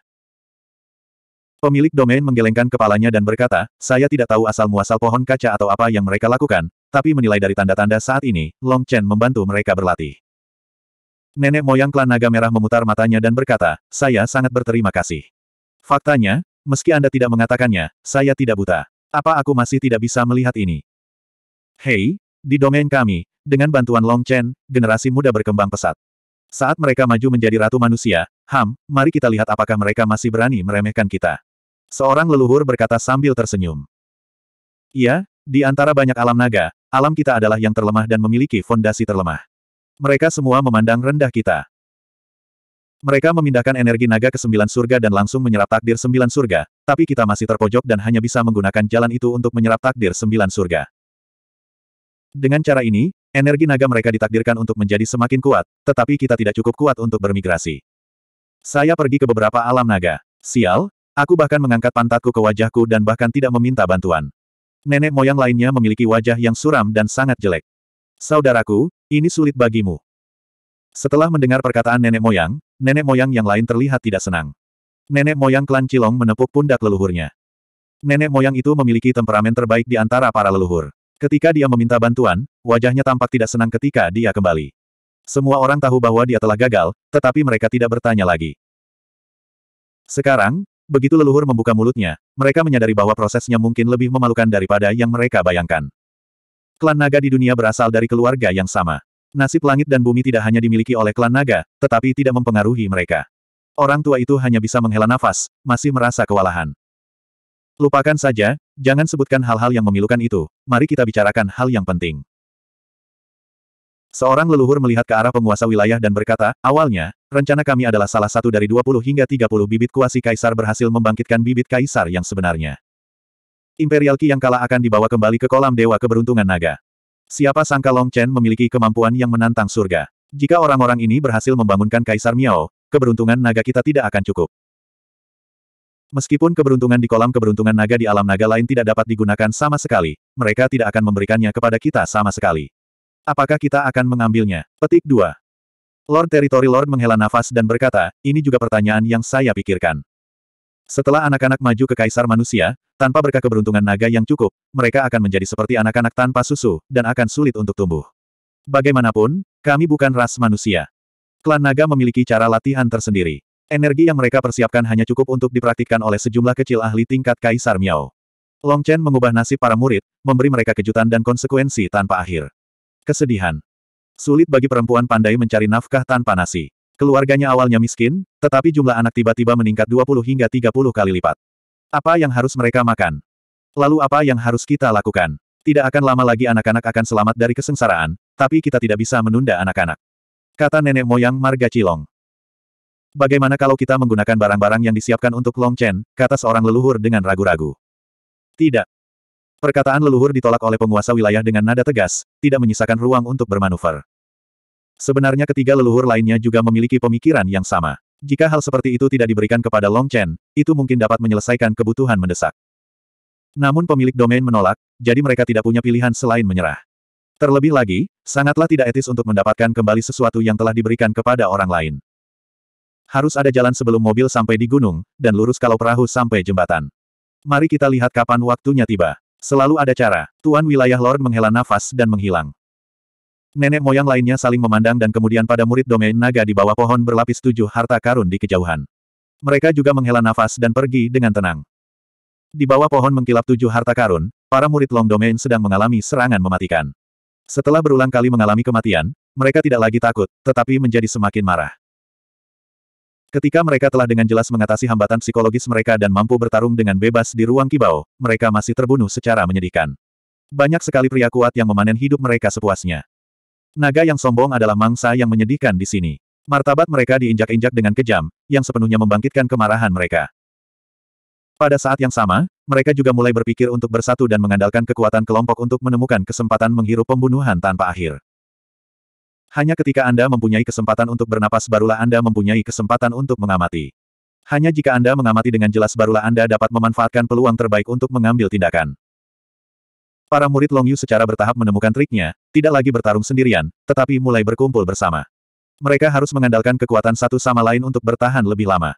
Pemilik domain menggelengkan kepalanya dan berkata, saya tidak tahu asal-muasal pohon kaca atau apa yang mereka lakukan, tapi menilai dari tanda-tanda saat ini, Long Chen membantu mereka berlatih. Nenek moyang klan naga merah memutar matanya dan berkata, saya sangat berterima kasih. Faktanya, meski Anda tidak mengatakannya, saya tidak buta. Apa aku masih tidak bisa melihat ini? Hei, di domain kami, dengan bantuan Long Chen, generasi muda berkembang pesat. Saat mereka maju menjadi ratu manusia, Ham, mari kita lihat apakah mereka masih berani meremehkan kita. Seorang leluhur berkata sambil tersenyum. Iya, di antara banyak alam naga, alam kita adalah yang terlemah dan memiliki fondasi terlemah. Mereka semua memandang rendah kita. Mereka memindahkan energi naga ke sembilan surga dan langsung menyerap takdir sembilan surga, tapi kita masih terpojok dan hanya bisa menggunakan jalan itu untuk menyerap takdir sembilan surga. Dengan cara ini, energi naga mereka ditakdirkan untuk menjadi semakin kuat, tetapi kita tidak cukup kuat untuk bermigrasi. Saya pergi ke beberapa alam naga. Sial, aku bahkan mengangkat pantatku ke wajahku dan bahkan tidak meminta bantuan. Nenek moyang lainnya memiliki wajah yang suram dan sangat jelek. Saudaraku, ini sulit bagimu. Setelah mendengar perkataan nenek moyang, nenek moyang yang lain terlihat tidak senang. Nenek moyang klan Cilong menepuk pundak leluhurnya. Nenek moyang itu memiliki temperamen terbaik di antara para leluhur. Ketika dia meminta bantuan, wajahnya tampak tidak senang ketika dia kembali. Semua orang tahu bahwa dia telah gagal, tetapi mereka tidak bertanya lagi. Sekarang, begitu leluhur membuka mulutnya, mereka menyadari bahwa prosesnya mungkin lebih memalukan daripada yang mereka bayangkan. Klan naga di dunia berasal dari keluarga yang sama. Nasib langit dan bumi tidak hanya dimiliki oleh klan naga, tetapi tidak mempengaruhi mereka. Orang tua itu hanya bisa menghela nafas, masih merasa kewalahan. Lupakan saja, jangan sebutkan hal-hal yang memilukan itu, mari kita bicarakan hal yang penting. Seorang leluhur melihat ke arah penguasa wilayah dan berkata, awalnya, rencana kami adalah salah satu dari 20 hingga 30 bibit kuasi kaisar berhasil membangkitkan bibit kaisar yang sebenarnya. Imperial Ki yang kalah akan dibawa kembali ke kolam Dewa Keberuntungan Naga. Siapa sangka Long Chen memiliki kemampuan yang menantang surga. Jika orang-orang ini berhasil membangunkan Kaisar Miao, keberuntungan naga kita tidak akan cukup. Meskipun keberuntungan di kolam keberuntungan naga di alam naga lain tidak dapat digunakan sama sekali, mereka tidak akan memberikannya kepada kita sama sekali. Apakah kita akan mengambilnya? Petik 2. Lord Territory Lord menghela nafas dan berkata, ini juga pertanyaan yang saya pikirkan. Setelah anak-anak maju ke kaisar manusia, tanpa berkah keberuntungan naga yang cukup, mereka akan menjadi seperti anak-anak tanpa susu, dan akan sulit untuk tumbuh. Bagaimanapun, kami bukan ras manusia. Klan naga memiliki cara latihan tersendiri. Energi yang mereka persiapkan hanya cukup untuk dipraktikkan oleh sejumlah kecil ahli tingkat Kaisar Miao. Long Chen mengubah nasib para murid, memberi mereka kejutan dan konsekuensi tanpa akhir. Kesedihan. Sulit bagi perempuan pandai mencari nafkah tanpa nasi. Keluarganya awalnya miskin, tetapi jumlah anak tiba-tiba meningkat 20 hingga 30 kali lipat. Apa yang harus mereka makan? Lalu apa yang harus kita lakukan? Tidak akan lama lagi anak-anak akan selamat dari kesengsaraan, tapi kita tidak bisa menunda anak-anak. Kata nenek moyang Marga Cilong. Bagaimana kalau kita menggunakan barang-barang yang disiapkan untuk Long Chen, kata seorang leluhur dengan ragu-ragu. Tidak. Perkataan leluhur ditolak oleh penguasa wilayah dengan nada tegas, tidak menyisakan ruang untuk bermanuver. Sebenarnya ketiga leluhur lainnya juga memiliki pemikiran yang sama. Jika hal seperti itu tidak diberikan kepada Long Chen, itu mungkin dapat menyelesaikan kebutuhan mendesak. Namun pemilik domain menolak, jadi mereka tidak punya pilihan selain menyerah. Terlebih lagi, sangatlah tidak etis untuk mendapatkan kembali sesuatu yang telah diberikan kepada orang lain. Harus ada jalan sebelum mobil sampai di gunung, dan lurus kalau perahu sampai jembatan. Mari kita lihat kapan waktunya tiba. Selalu ada cara. Tuan wilayah Lord menghela nafas dan menghilang nenek moyang lainnya saling memandang dan kemudian pada murid domain naga di bawah pohon berlapis tujuh harta karun di kejauhan. Mereka juga menghela nafas dan pergi dengan tenang. Di bawah pohon mengkilap tujuh harta karun, para murid long domain sedang mengalami serangan mematikan. Setelah berulang kali mengalami kematian, mereka tidak lagi takut, tetapi menjadi semakin marah. Ketika mereka telah dengan jelas mengatasi hambatan psikologis mereka dan mampu bertarung dengan bebas di ruang kibau, mereka masih terbunuh secara menyedihkan. Banyak sekali pria kuat yang memanen hidup mereka sepuasnya. Naga yang sombong adalah mangsa yang menyedihkan di sini. Martabat mereka diinjak-injak dengan kejam, yang sepenuhnya membangkitkan kemarahan mereka. Pada saat yang sama, mereka juga mulai berpikir untuk bersatu dan mengandalkan kekuatan kelompok untuk menemukan kesempatan menghirup pembunuhan tanpa akhir. Hanya ketika Anda mempunyai kesempatan untuk bernapas barulah Anda mempunyai kesempatan untuk mengamati. Hanya jika Anda mengamati dengan jelas barulah Anda dapat memanfaatkan peluang terbaik untuk mengambil tindakan. Para murid Long Yu secara bertahap menemukan triknya, tidak lagi bertarung sendirian, tetapi mulai berkumpul bersama. Mereka harus mengandalkan kekuatan satu sama lain untuk bertahan lebih lama.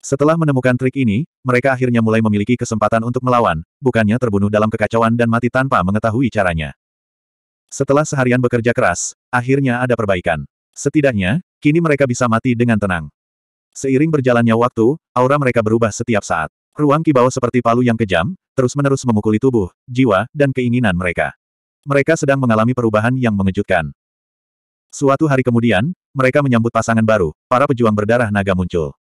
Setelah menemukan trik ini, mereka akhirnya mulai memiliki kesempatan untuk melawan, bukannya terbunuh dalam kekacauan dan mati tanpa mengetahui caranya. Setelah seharian bekerja keras, akhirnya ada perbaikan. Setidaknya, kini mereka bisa mati dengan tenang. Seiring berjalannya waktu, aura mereka berubah setiap saat. Ruang kibau seperti palu yang kejam, terus-menerus memukuli tubuh, jiwa, dan keinginan mereka. Mereka sedang mengalami perubahan yang mengejutkan. Suatu hari kemudian, mereka menyambut pasangan baru, para pejuang berdarah naga muncul.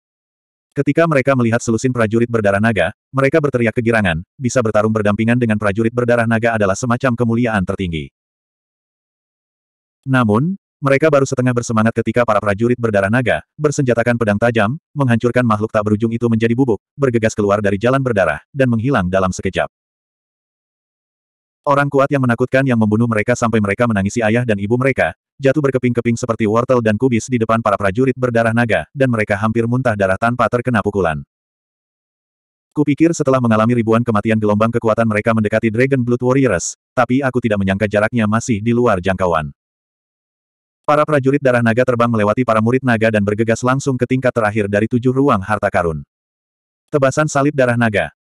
Ketika mereka melihat selusin prajurit berdarah naga, mereka berteriak kegirangan, bisa bertarung berdampingan dengan prajurit berdarah naga adalah semacam kemuliaan tertinggi. Namun, mereka baru setengah bersemangat ketika para prajurit berdarah naga, bersenjatakan pedang tajam, menghancurkan makhluk tak berujung itu menjadi bubuk, bergegas keluar dari jalan berdarah, dan menghilang dalam sekejap. Orang kuat yang menakutkan yang membunuh mereka sampai mereka menangisi ayah dan ibu mereka, jatuh berkeping-keping seperti wortel dan kubis di depan para prajurit berdarah naga, dan mereka hampir muntah darah tanpa terkena pukulan. Kupikir setelah mengalami ribuan kematian gelombang kekuatan mereka mendekati Dragon Blood Warriors, tapi aku tidak menyangka jaraknya masih di luar jangkauan. Para prajurit darah naga terbang melewati para murid naga dan bergegas langsung ke tingkat terakhir dari tujuh ruang harta karun. Tebasan salib darah naga.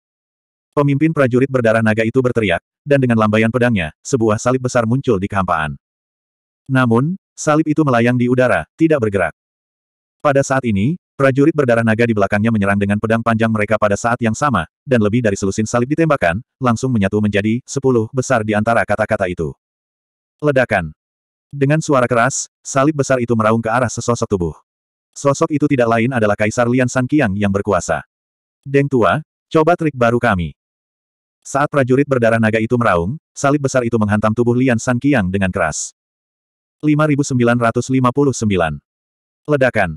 Pemimpin prajurit berdarah naga itu berteriak, dan dengan lambaian pedangnya, sebuah salib besar muncul di kehampaan. Namun, salib itu melayang di udara, tidak bergerak. Pada saat ini, prajurit berdarah naga di belakangnya menyerang dengan pedang panjang mereka pada saat yang sama, dan lebih dari selusin salib ditembakkan, langsung menyatu menjadi sepuluh besar di antara kata-kata itu. Ledakan. Dengan suara keras, salib besar itu meraung ke arah sesosok tubuh. Sosok itu tidak lain adalah Kaisar Lian San Qiang yang berkuasa. Deng Tua, coba trik baru kami. Saat prajurit berdarah naga itu meraung, salib besar itu menghantam tubuh Lian San Qiang dengan keras. 5959 Ledakan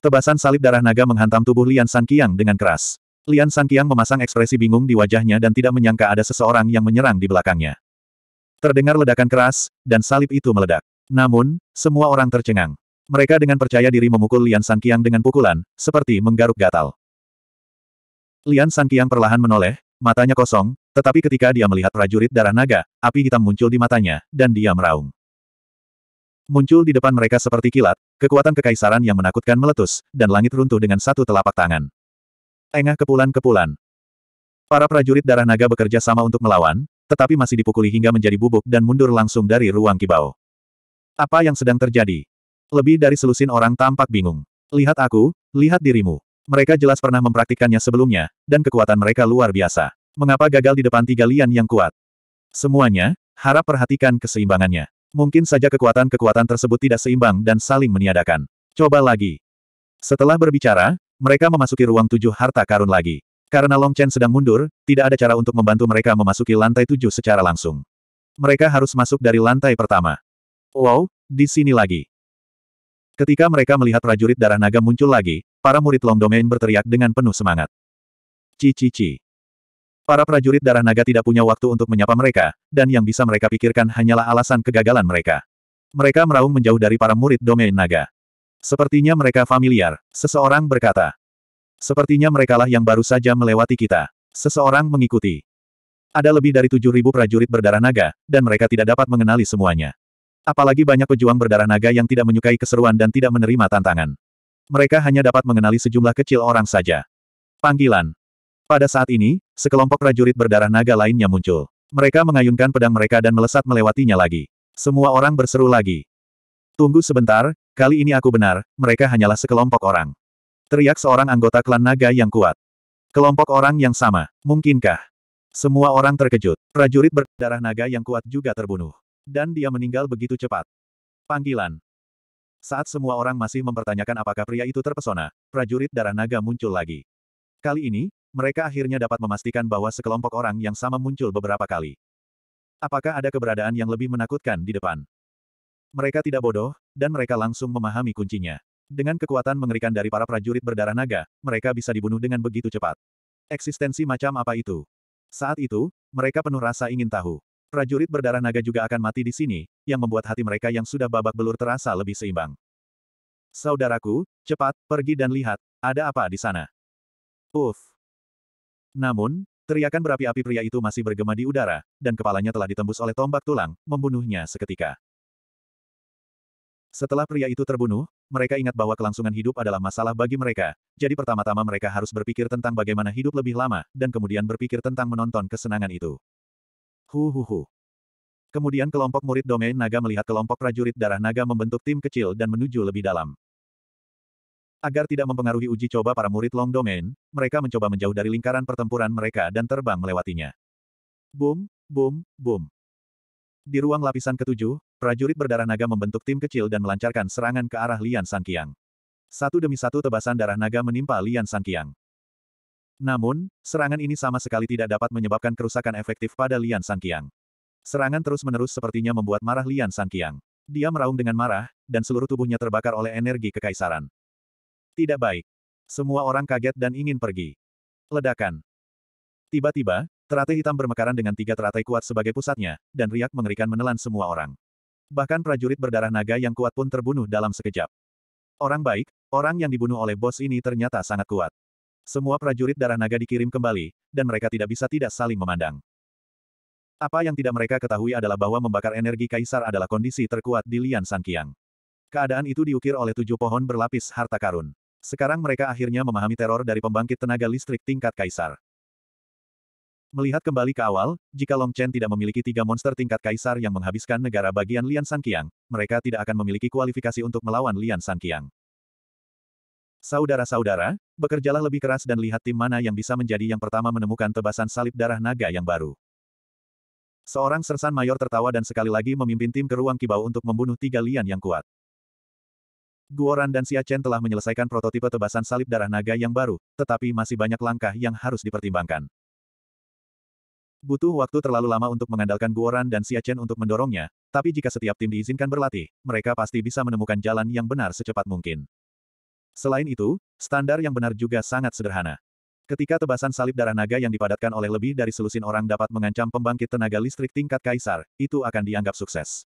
Tebasan salib darah naga menghantam tubuh Lian San Qiang dengan keras. Lian San Qiang memasang ekspresi bingung di wajahnya dan tidak menyangka ada seseorang yang menyerang di belakangnya. Terdengar ledakan keras, dan salib itu meledak. Namun, semua orang tercengang. Mereka dengan percaya diri memukul Lian Sangkiang dengan pukulan, seperti menggaruk gatal. Lian Sangkiang perlahan menoleh, matanya kosong, tetapi ketika dia melihat prajurit darah naga, api hitam muncul di matanya, dan dia meraung. Muncul di depan mereka seperti kilat, kekuatan kekaisaran yang menakutkan meletus, dan langit runtuh dengan satu telapak tangan. Engah kepulan-kepulan, Para prajurit darah naga bekerja sama untuk melawan, tetapi masih dipukuli hingga menjadi bubuk dan mundur langsung dari ruang kibau. Apa yang sedang terjadi? Lebih dari selusin orang tampak bingung. Lihat aku, lihat dirimu. Mereka jelas pernah mempraktikkannya sebelumnya, dan kekuatan mereka luar biasa. Mengapa gagal di depan tiga lian yang kuat? Semuanya, harap perhatikan keseimbangannya. Mungkin saja kekuatan-kekuatan tersebut tidak seimbang dan saling meniadakan. Coba lagi. Setelah berbicara, mereka memasuki ruang tujuh harta karun lagi. Karena Long Chen sedang mundur, tidak ada cara untuk membantu mereka memasuki lantai tujuh secara langsung. Mereka harus masuk dari lantai pertama. Wow, di sini lagi. Ketika mereka melihat prajurit darah naga muncul lagi, para murid Long Domain berteriak dengan penuh semangat. Cici-ci. Para prajurit darah naga tidak punya waktu untuk menyapa mereka, dan yang bisa mereka pikirkan hanyalah alasan kegagalan mereka. Mereka meraung menjauh dari para murid domain naga. Sepertinya mereka familiar, seseorang berkata. Sepertinya merekalah yang baru saja melewati kita. Seseorang mengikuti. Ada lebih dari tujuh ribu prajurit berdarah naga, dan mereka tidak dapat mengenali semuanya. Apalagi banyak pejuang berdarah naga yang tidak menyukai keseruan dan tidak menerima tantangan. Mereka hanya dapat mengenali sejumlah kecil orang saja. Panggilan. Pada saat ini, sekelompok prajurit berdarah naga lainnya muncul. Mereka mengayunkan pedang mereka dan melesat melewatinya lagi. Semua orang berseru lagi. Tunggu sebentar, kali ini aku benar, mereka hanyalah sekelompok orang. Teriak seorang anggota klan naga yang kuat. Kelompok orang yang sama. Mungkinkah? Semua orang terkejut. Prajurit berdarah naga yang kuat juga terbunuh. Dan dia meninggal begitu cepat. Panggilan. Saat semua orang masih mempertanyakan apakah pria itu terpesona, prajurit darah naga muncul lagi. Kali ini, mereka akhirnya dapat memastikan bahwa sekelompok orang yang sama muncul beberapa kali. Apakah ada keberadaan yang lebih menakutkan di depan? Mereka tidak bodoh, dan mereka langsung memahami kuncinya. Dengan kekuatan mengerikan dari para prajurit berdarah naga, mereka bisa dibunuh dengan begitu cepat. Eksistensi macam apa itu? Saat itu, mereka penuh rasa ingin tahu. Prajurit berdarah naga juga akan mati di sini, yang membuat hati mereka yang sudah babak belur terasa lebih seimbang. Saudaraku, cepat, pergi dan lihat, ada apa di sana. Uf. Namun, Teriakan berapi-api pria itu masih bergema di udara, dan kepalanya telah ditembus oleh tombak tulang, membunuhnya seketika. Setelah pria itu terbunuh, mereka ingat bahwa kelangsungan hidup adalah masalah bagi mereka, jadi pertama-tama mereka harus berpikir tentang bagaimana hidup lebih lama, dan kemudian berpikir tentang menonton kesenangan itu. Hu hu hu. Kemudian kelompok murid domain naga melihat kelompok prajurit darah naga membentuk tim kecil dan menuju lebih dalam. Agar tidak mempengaruhi uji coba para murid long domain, mereka mencoba menjauh dari lingkaran pertempuran mereka dan terbang melewatinya. Boom, boom, boom. Di ruang lapisan ketujuh, Prajurit berdarah naga membentuk tim kecil dan melancarkan serangan ke arah Lian Sangkiang. Satu demi satu tebasan darah naga menimpa Lian Sangkiang. Namun, serangan ini sama sekali tidak dapat menyebabkan kerusakan efektif pada Lian Sangkiang. Serangan terus-menerus sepertinya membuat marah Lian Sangkiang. Dia meraung dengan marah, dan seluruh tubuhnya terbakar oleh energi kekaisaran. Tidak baik. Semua orang kaget dan ingin pergi. Ledakan. Tiba-tiba, teratai hitam bermekaran dengan tiga teratai kuat sebagai pusatnya, dan riak mengerikan menelan semua orang. Bahkan prajurit berdarah naga yang kuat pun terbunuh dalam sekejap. Orang baik, orang yang dibunuh oleh bos ini ternyata sangat kuat. Semua prajurit darah naga dikirim kembali, dan mereka tidak bisa tidak saling memandang. Apa yang tidak mereka ketahui adalah bahwa membakar energi kaisar adalah kondisi terkuat di Lian Sankiang. Keadaan itu diukir oleh tujuh pohon berlapis harta karun. Sekarang mereka akhirnya memahami teror dari pembangkit tenaga listrik tingkat kaisar. Melihat kembali ke awal, jika Long Chen tidak memiliki tiga monster tingkat kaisar yang menghabiskan negara bagian Lian Sanqiang, mereka tidak akan memiliki kualifikasi untuk melawan Lian Sanqiang. Saudara-saudara, bekerjalah lebih keras dan lihat tim mana yang bisa menjadi yang pertama menemukan tebasan salib darah naga yang baru. Seorang sersan mayor tertawa dan sekali lagi memimpin tim ke ruang kibau untuk membunuh tiga lian yang kuat. Guoran dan Xia Chen telah menyelesaikan prototipe tebasan salib darah naga yang baru, tetapi masih banyak langkah yang harus dipertimbangkan. Butuh waktu terlalu lama untuk mengandalkan Guoran dan Siachen untuk mendorongnya, tapi jika setiap tim diizinkan berlatih, mereka pasti bisa menemukan jalan yang benar secepat mungkin. Selain itu, standar yang benar juga sangat sederhana. Ketika tebasan salib darah naga yang dipadatkan oleh lebih dari selusin orang dapat mengancam pembangkit tenaga listrik tingkat kaisar, itu akan dianggap sukses.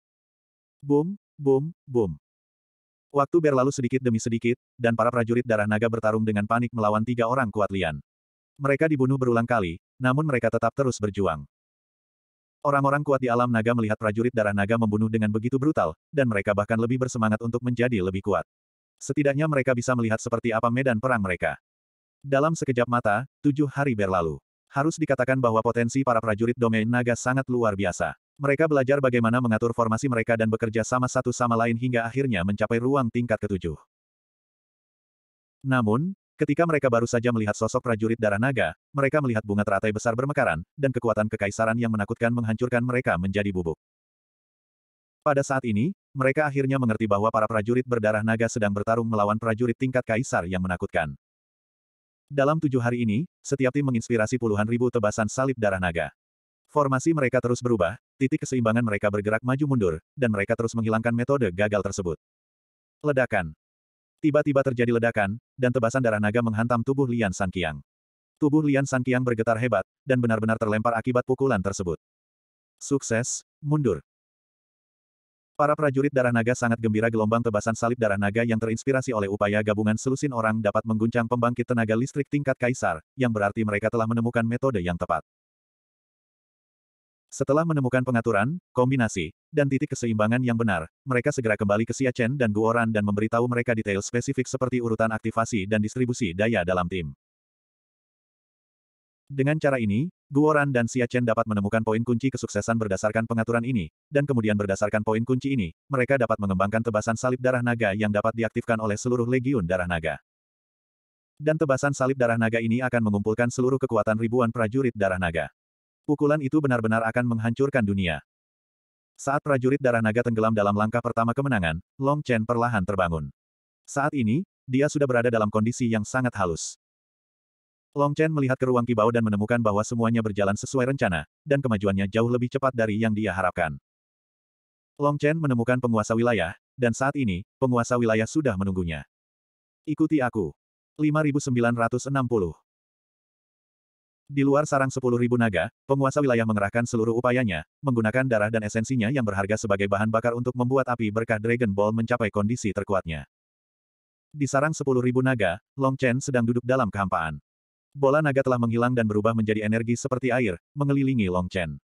Boom, boom, boom. Waktu berlalu sedikit demi sedikit, dan para prajurit darah naga bertarung dengan panik melawan tiga orang kuat Lian. Mereka dibunuh berulang kali, namun mereka tetap terus berjuang. Orang-orang kuat di alam naga melihat prajurit darah naga membunuh dengan begitu brutal, dan mereka bahkan lebih bersemangat untuk menjadi lebih kuat. Setidaknya mereka bisa melihat seperti apa medan perang mereka. Dalam sekejap mata, tujuh hari berlalu. Harus dikatakan bahwa potensi para prajurit domain naga sangat luar biasa. Mereka belajar bagaimana mengatur formasi mereka dan bekerja sama satu sama lain hingga akhirnya mencapai ruang tingkat ketujuh. Namun, Ketika mereka baru saja melihat sosok prajurit darah naga, mereka melihat bunga teratai besar bermekaran, dan kekuatan kekaisaran yang menakutkan menghancurkan mereka menjadi bubuk. Pada saat ini, mereka akhirnya mengerti bahwa para prajurit berdarah naga sedang bertarung melawan prajurit tingkat kaisar yang menakutkan. Dalam tujuh hari ini, setiap tim menginspirasi puluhan ribu tebasan salib darah naga. Formasi mereka terus berubah, titik keseimbangan mereka bergerak maju mundur, dan mereka terus menghilangkan metode gagal tersebut. Ledakan Tiba-tiba terjadi ledakan, dan tebasan darah naga menghantam tubuh Lian Sankiang. Tubuh Lian Sankiang bergetar hebat, dan benar-benar terlempar akibat pukulan tersebut. Sukses, mundur. Para prajurit darah naga sangat gembira gelombang tebasan salib darah naga yang terinspirasi oleh upaya gabungan selusin orang dapat mengguncang pembangkit tenaga listrik tingkat kaisar, yang berarti mereka telah menemukan metode yang tepat. Setelah menemukan pengaturan, kombinasi, dan titik keseimbangan yang benar, mereka segera kembali ke Siachen dan Guoran dan memberitahu mereka detail spesifik seperti urutan aktivasi dan distribusi daya dalam tim. Dengan cara ini, Guoran dan Siachen dapat menemukan poin kunci kesuksesan berdasarkan pengaturan ini, dan kemudian berdasarkan poin kunci ini, mereka dapat mengembangkan tebasan salib darah naga yang dapat diaktifkan oleh seluruh legiun darah naga. Dan tebasan salib darah naga ini akan mengumpulkan seluruh kekuatan ribuan prajurit darah naga. Pukulan itu benar-benar akan menghancurkan dunia. Saat prajurit darah naga tenggelam dalam langkah pertama kemenangan, Long Chen perlahan terbangun. Saat ini, dia sudah berada dalam kondisi yang sangat halus. Long Chen melihat ke ruang kibau dan menemukan bahwa semuanya berjalan sesuai rencana, dan kemajuannya jauh lebih cepat dari yang dia harapkan. Long Chen menemukan penguasa wilayah, dan saat ini, penguasa wilayah sudah menunggunya. Ikuti aku. 5960 di luar sarang sepuluh ribu naga, penguasa wilayah mengerahkan seluruh upayanya, menggunakan darah dan esensinya yang berharga sebagai bahan bakar untuk membuat api berkah Dragon Ball mencapai kondisi terkuatnya. Di sarang sepuluh ribu naga, Long Chen sedang duduk dalam kehampaan. Bola naga telah menghilang dan berubah menjadi energi seperti air, mengelilingi Long Chen.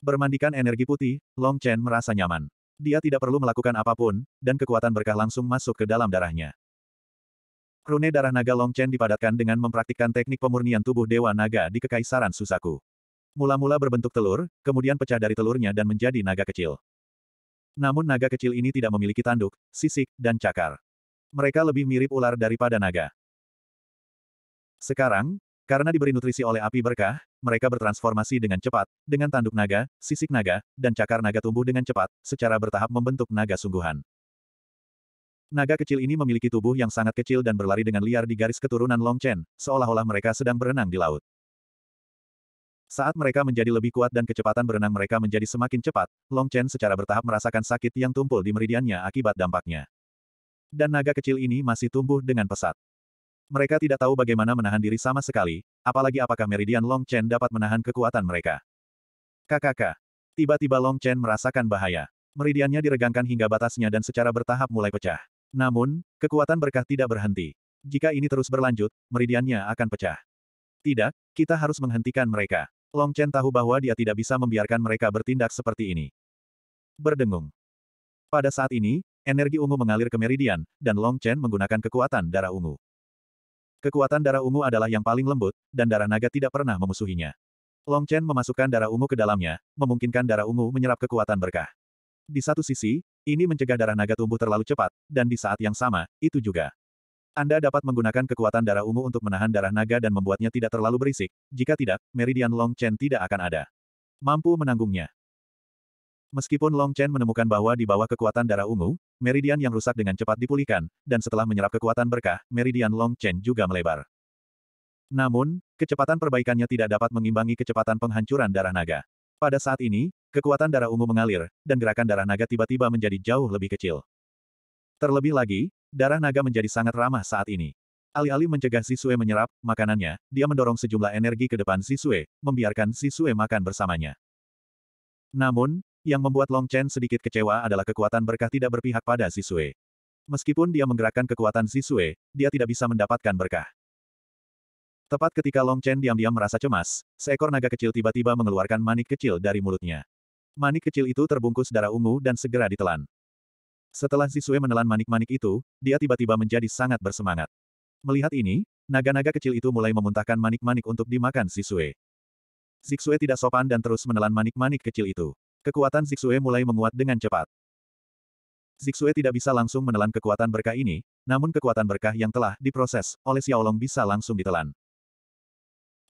Bermandikan energi putih, Long Chen merasa nyaman. Dia tidak perlu melakukan apapun, dan kekuatan berkah langsung masuk ke dalam darahnya. Rune darah naga Chen dipadatkan dengan mempraktikkan teknik pemurnian tubuh Dewa Naga di Kekaisaran Susaku. Mula-mula berbentuk telur, kemudian pecah dari telurnya dan menjadi naga kecil. Namun naga kecil ini tidak memiliki tanduk, sisik, dan cakar. Mereka lebih mirip ular daripada naga. Sekarang, karena diberi nutrisi oleh api berkah, mereka bertransformasi dengan cepat, dengan tanduk naga, sisik naga, dan cakar naga tumbuh dengan cepat, secara bertahap membentuk naga sungguhan. Naga kecil ini memiliki tubuh yang sangat kecil dan berlari dengan liar di garis keturunan Long Chen, seolah-olah mereka sedang berenang di laut. Saat mereka menjadi lebih kuat dan kecepatan berenang mereka menjadi semakin cepat, Long Chen secara bertahap merasakan sakit yang tumpul di meridiannya akibat dampaknya. Dan naga kecil ini masih tumbuh dengan pesat. Mereka tidak tahu bagaimana menahan diri sama sekali, apalagi apakah meridian Long Chen dapat menahan kekuatan mereka. Kakak, tiba-tiba Long Chen merasakan bahaya. Meridiannya diregangkan hingga batasnya dan secara bertahap mulai pecah. Namun, kekuatan berkah tidak berhenti. Jika ini terus berlanjut, meridiannya akan pecah. Tidak, kita harus menghentikan mereka. Long Chen tahu bahwa dia tidak bisa membiarkan mereka bertindak seperti ini. Berdengung. Pada saat ini, energi ungu mengalir ke meridian, dan Long Chen menggunakan kekuatan darah ungu. Kekuatan darah ungu adalah yang paling lembut, dan darah naga tidak pernah memusuhinya. Long Chen memasukkan darah ungu ke dalamnya, memungkinkan darah ungu menyerap kekuatan berkah. Di satu sisi, ini mencegah darah naga tumbuh terlalu cepat, dan di saat yang sama, itu juga. Anda dapat menggunakan kekuatan darah ungu untuk menahan darah naga dan membuatnya tidak terlalu berisik, jika tidak, Meridian Long Chen tidak akan ada. Mampu menanggungnya. Meskipun Long Chen menemukan bahwa di bawah kekuatan darah ungu, meridian yang rusak dengan cepat dipulihkan, dan setelah menyerap kekuatan berkah, meridian Long Chen juga melebar. Namun, kecepatan perbaikannya tidak dapat mengimbangi kecepatan penghancuran darah naga. Pada saat ini, kekuatan darah ungu mengalir, dan gerakan darah naga tiba-tiba menjadi jauh lebih kecil. Terlebih lagi, darah naga menjadi sangat ramah saat ini. Alih-alih mencegah Sisue menyerap makanannya, dia mendorong sejumlah energi ke depan Sisue, membiarkan Sisue makan bersamanya. Namun, yang membuat Long Chen sedikit kecewa adalah kekuatan berkah tidak berpihak pada Sisue. Meskipun dia menggerakkan kekuatan Sisue, dia tidak bisa mendapatkan berkah. Tepat ketika Long Chen diam-diam merasa cemas, seekor naga kecil tiba-tiba mengeluarkan manik kecil dari mulutnya. Manik kecil itu terbungkus darah ungu dan segera ditelan. Setelah Zisue menelan manik-manik itu, dia tiba-tiba menjadi sangat bersemangat. Melihat ini, naga-naga kecil itu mulai memuntahkan manik-manik untuk dimakan Zisue. Zixue tidak sopan dan terus menelan manik-manik kecil itu. Kekuatan Zixue mulai menguat dengan cepat. Zixue tidak bisa langsung menelan kekuatan berkah ini, namun kekuatan berkah yang telah diproses oleh Xiaolong bisa langsung ditelan.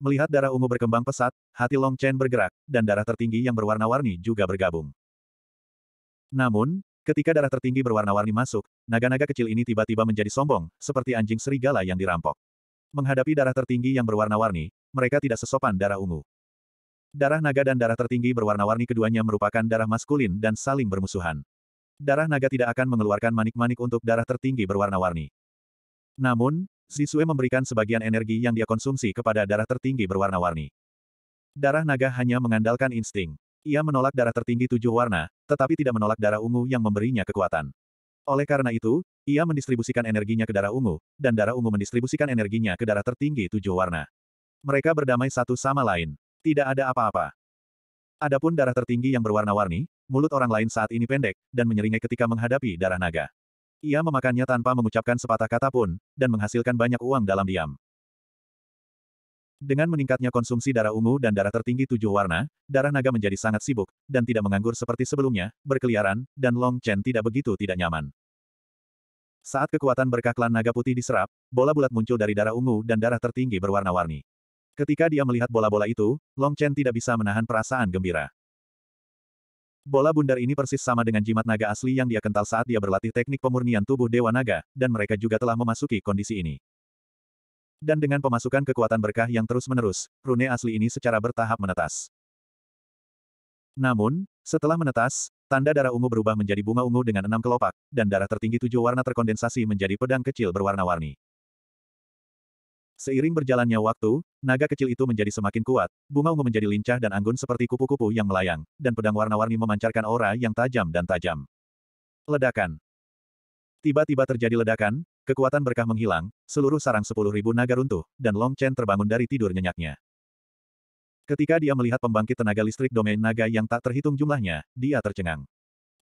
Melihat darah ungu berkembang pesat, hati Long Chen bergerak, dan darah tertinggi yang berwarna-warni juga bergabung. Namun, ketika darah tertinggi berwarna-warni masuk, naga-naga kecil ini tiba-tiba menjadi sombong, seperti anjing serigala yang dirampok. Menghadapi darah tertinggi yang berwarna-warni, mereka tidak sesopan darah ungu. Darah naga dan darah tertinggi berwarna-warni keduanya merupakan darah maskulin dan saling bermusuhan. Darah naga tidak akan mengeluarkan manik-manik untuk darah tertinggi berwarna-warni. Namun, Sisue memberikan sebagian energi yang dia konsumsi kepada darah tertinggi berwarna-warni. Darah naga hanya mengandalkan insting. Ia menolak darah tertinggi tujuh warna, tetapi tidak menolak darah ungu yang memberinya kekuatan. Oleh karena itu, ia mendistribusikan energinya ke darah ungu, dan darah ungu mendistribusikan energinya ke darah tertinggi tujuh warna. Mereka berdamai satu sama lain. Tidak ada apa-apa. Adapun darah tertinggi yang berwarna-warni, mulut orang lain saat ini pendek, dan menyeringai ketika menghadapi darah naga. Ia memakannya tanpa mengucapkan sepatah kata pun, dan menghasilkan banyak uang dalam diam. Dengan meningkatnya konsumsi darah ungu dan darah tertinggi tujuh warna, darah naga menjadi sangat sibuk, dan tidak menganggur seperti sebelumnya, berkeliaran, dan Long Chen tidak begitu tidak nyaman. Saat kekuatan berkah klan naga putih diserap, bola bulat muncul dari darah ungu dan darah tertinggi berwarna-warni. Ketika dia melihat bola-bola itu, Long Chen tidak bisa menahan perasaan gembira. Bola bundar ini persis sama dengan jimat naga asli yang dia kental saat dia berlatih teknik pemurnian tubuh Dewa Naga, dan mereka juga telah memasuki kondisi ini. Dan dengan pemasukan kekuatan berkah yang terus-menerus, rune asli ini secara bertahap menetas. Namun, setelah menetas, tanda darah ungu berubah menjadi bunga ungu dengan enam kelopak, dan darah tertinggi tujuh warna terkondensasi menjadi pedang kecil berwarna-warni. Seiring berjalannya waktu, naga kecil itu menjadi semakin kuat, bunga ungu menjadi lincah dan anggun seperti kupu-kupu yang melayang, dan pedang warna-warni memancarkan aura yang tajam dan tajam. Ledakan Tiba-tiba terjadi ledakan, kekuatan berkah menghilang, seluruh sarang sepuluh ribu naga runtuh, dan Long Chen terbangun dari tidur nyenyaknya. Ketika dia melihat pembangkit tenaga listrik domain naga yang tak terhitung jumlahnya, dia tercengang.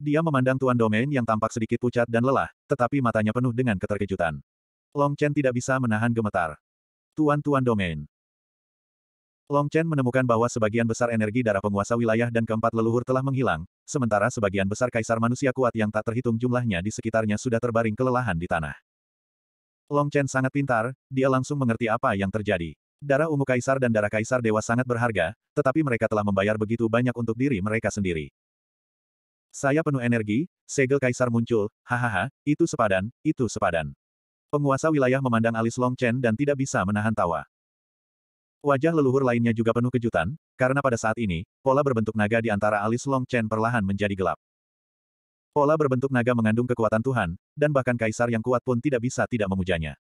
Dia memandang tuan domain yang tampak sedikit pucat dan lelah, tetapi matanya penuh dengan keterkejutan. Long Chen tidak bisa menahan gemetar. Tuan-tuan domain. Long Chen menemukan bahwa sebagian besar energi darah penguasa wilayah dan keempat leluhur telah menghilang, sementara sebagian besar kaisar manusia kuat yang tak terhitung jumlahnya di sekitarnya sudah terbaring kelelahan di tanah. Long Chen sangat pintar, dia langsung mengerti apa yang terjadi. Darah ungu kaisar dan darah kaisar dewa sangat berharga, tetapi mereka telah membayar begitu banyak untuk diri mereka sendiri. Saya penuh energi, segel kaisar muncul, hahaha, itu sepadan, itu sepadan. Penguasa wilayah memandang alis Long Chen dan tidak bisa menahan tawa. Wajah leluhur lainnya juga penuh kejutan, karena pada saat ini, pola berbentuk naga di antara alis Long Chen perlahan menjadi gelap. Pola berbentuk naga mengandung kekuatan Tuhan, dan bahkan kaisar yang kuat pun tidak bisa tidak memujanya.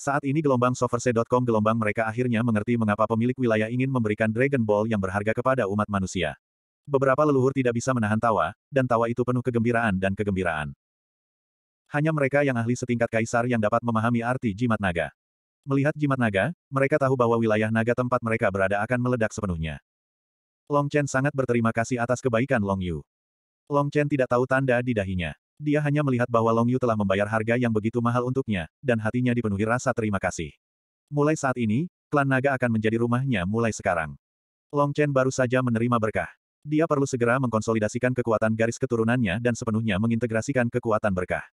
Saat ini gelombang soverse.com gelombang mereka akhirnya mengerti mengapa pemilik wilayah ingin memberikan Dragon Ball yang berharga kepada umat manusia. Beberapa leluhur tidak bisa menahan tawa, dan tawa itu penuh kegembiraan dan kegembiraan. Hanya mereka yang ahli setingkat kaisar yang dapat memahami arti jimat naga. Melihat jimat naga, mereka tahu bahwa wilayah naga tempat mereka berada akan meledak sepenuhnya. Long Chen sangat berterima kasih atas kebaikan Long Yu. Long Chen tidak tahu tanda di dahinya. Dia hanya melihat bahwa Long Yu telah membayar harga yang begitu mahal untuknya, dan hatinya dipenuhi rasa terima kasih. Mulai saat ini, klan naga akan menjadi rumahnya mulai sekarang. Long Chen baru saja menerima berkah. Dia perlu segera mengkonsolidasikan kekuatan garis keturunannya dan sepenuhnya mengintegrasikan kekuatan berkah.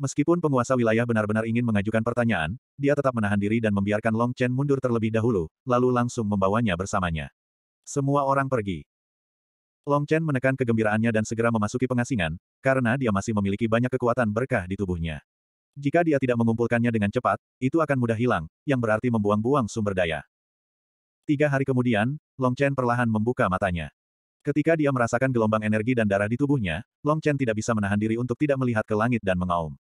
Meskipun penguasa wilayah benar-benar ingin mengajukan pertanyaan, dia tetap menahan diri dan membiarkan Long Chen mundur terlebih dahulu, lalu langsung membawanya bersamanya. Semua orang pergi. Long Chen menekan kegembiraannya dan segera memasuki pengasingan, karena dia masih memiliki banyak kekuatan berkah di tubuhnya. Jika dia tidak mengumpulkannya dengan cepat, itu akan mudah hilang, yang berarti membuang-buang sumber daya. Tiga hari kemudian, Long Chen perlahan membuka matanya. Ketika dia merasakan gelombang energi dan darah di tubuhnya, Long Chen tidak bisa menahan diri untuk tidak melihat ke langit dan mengaum.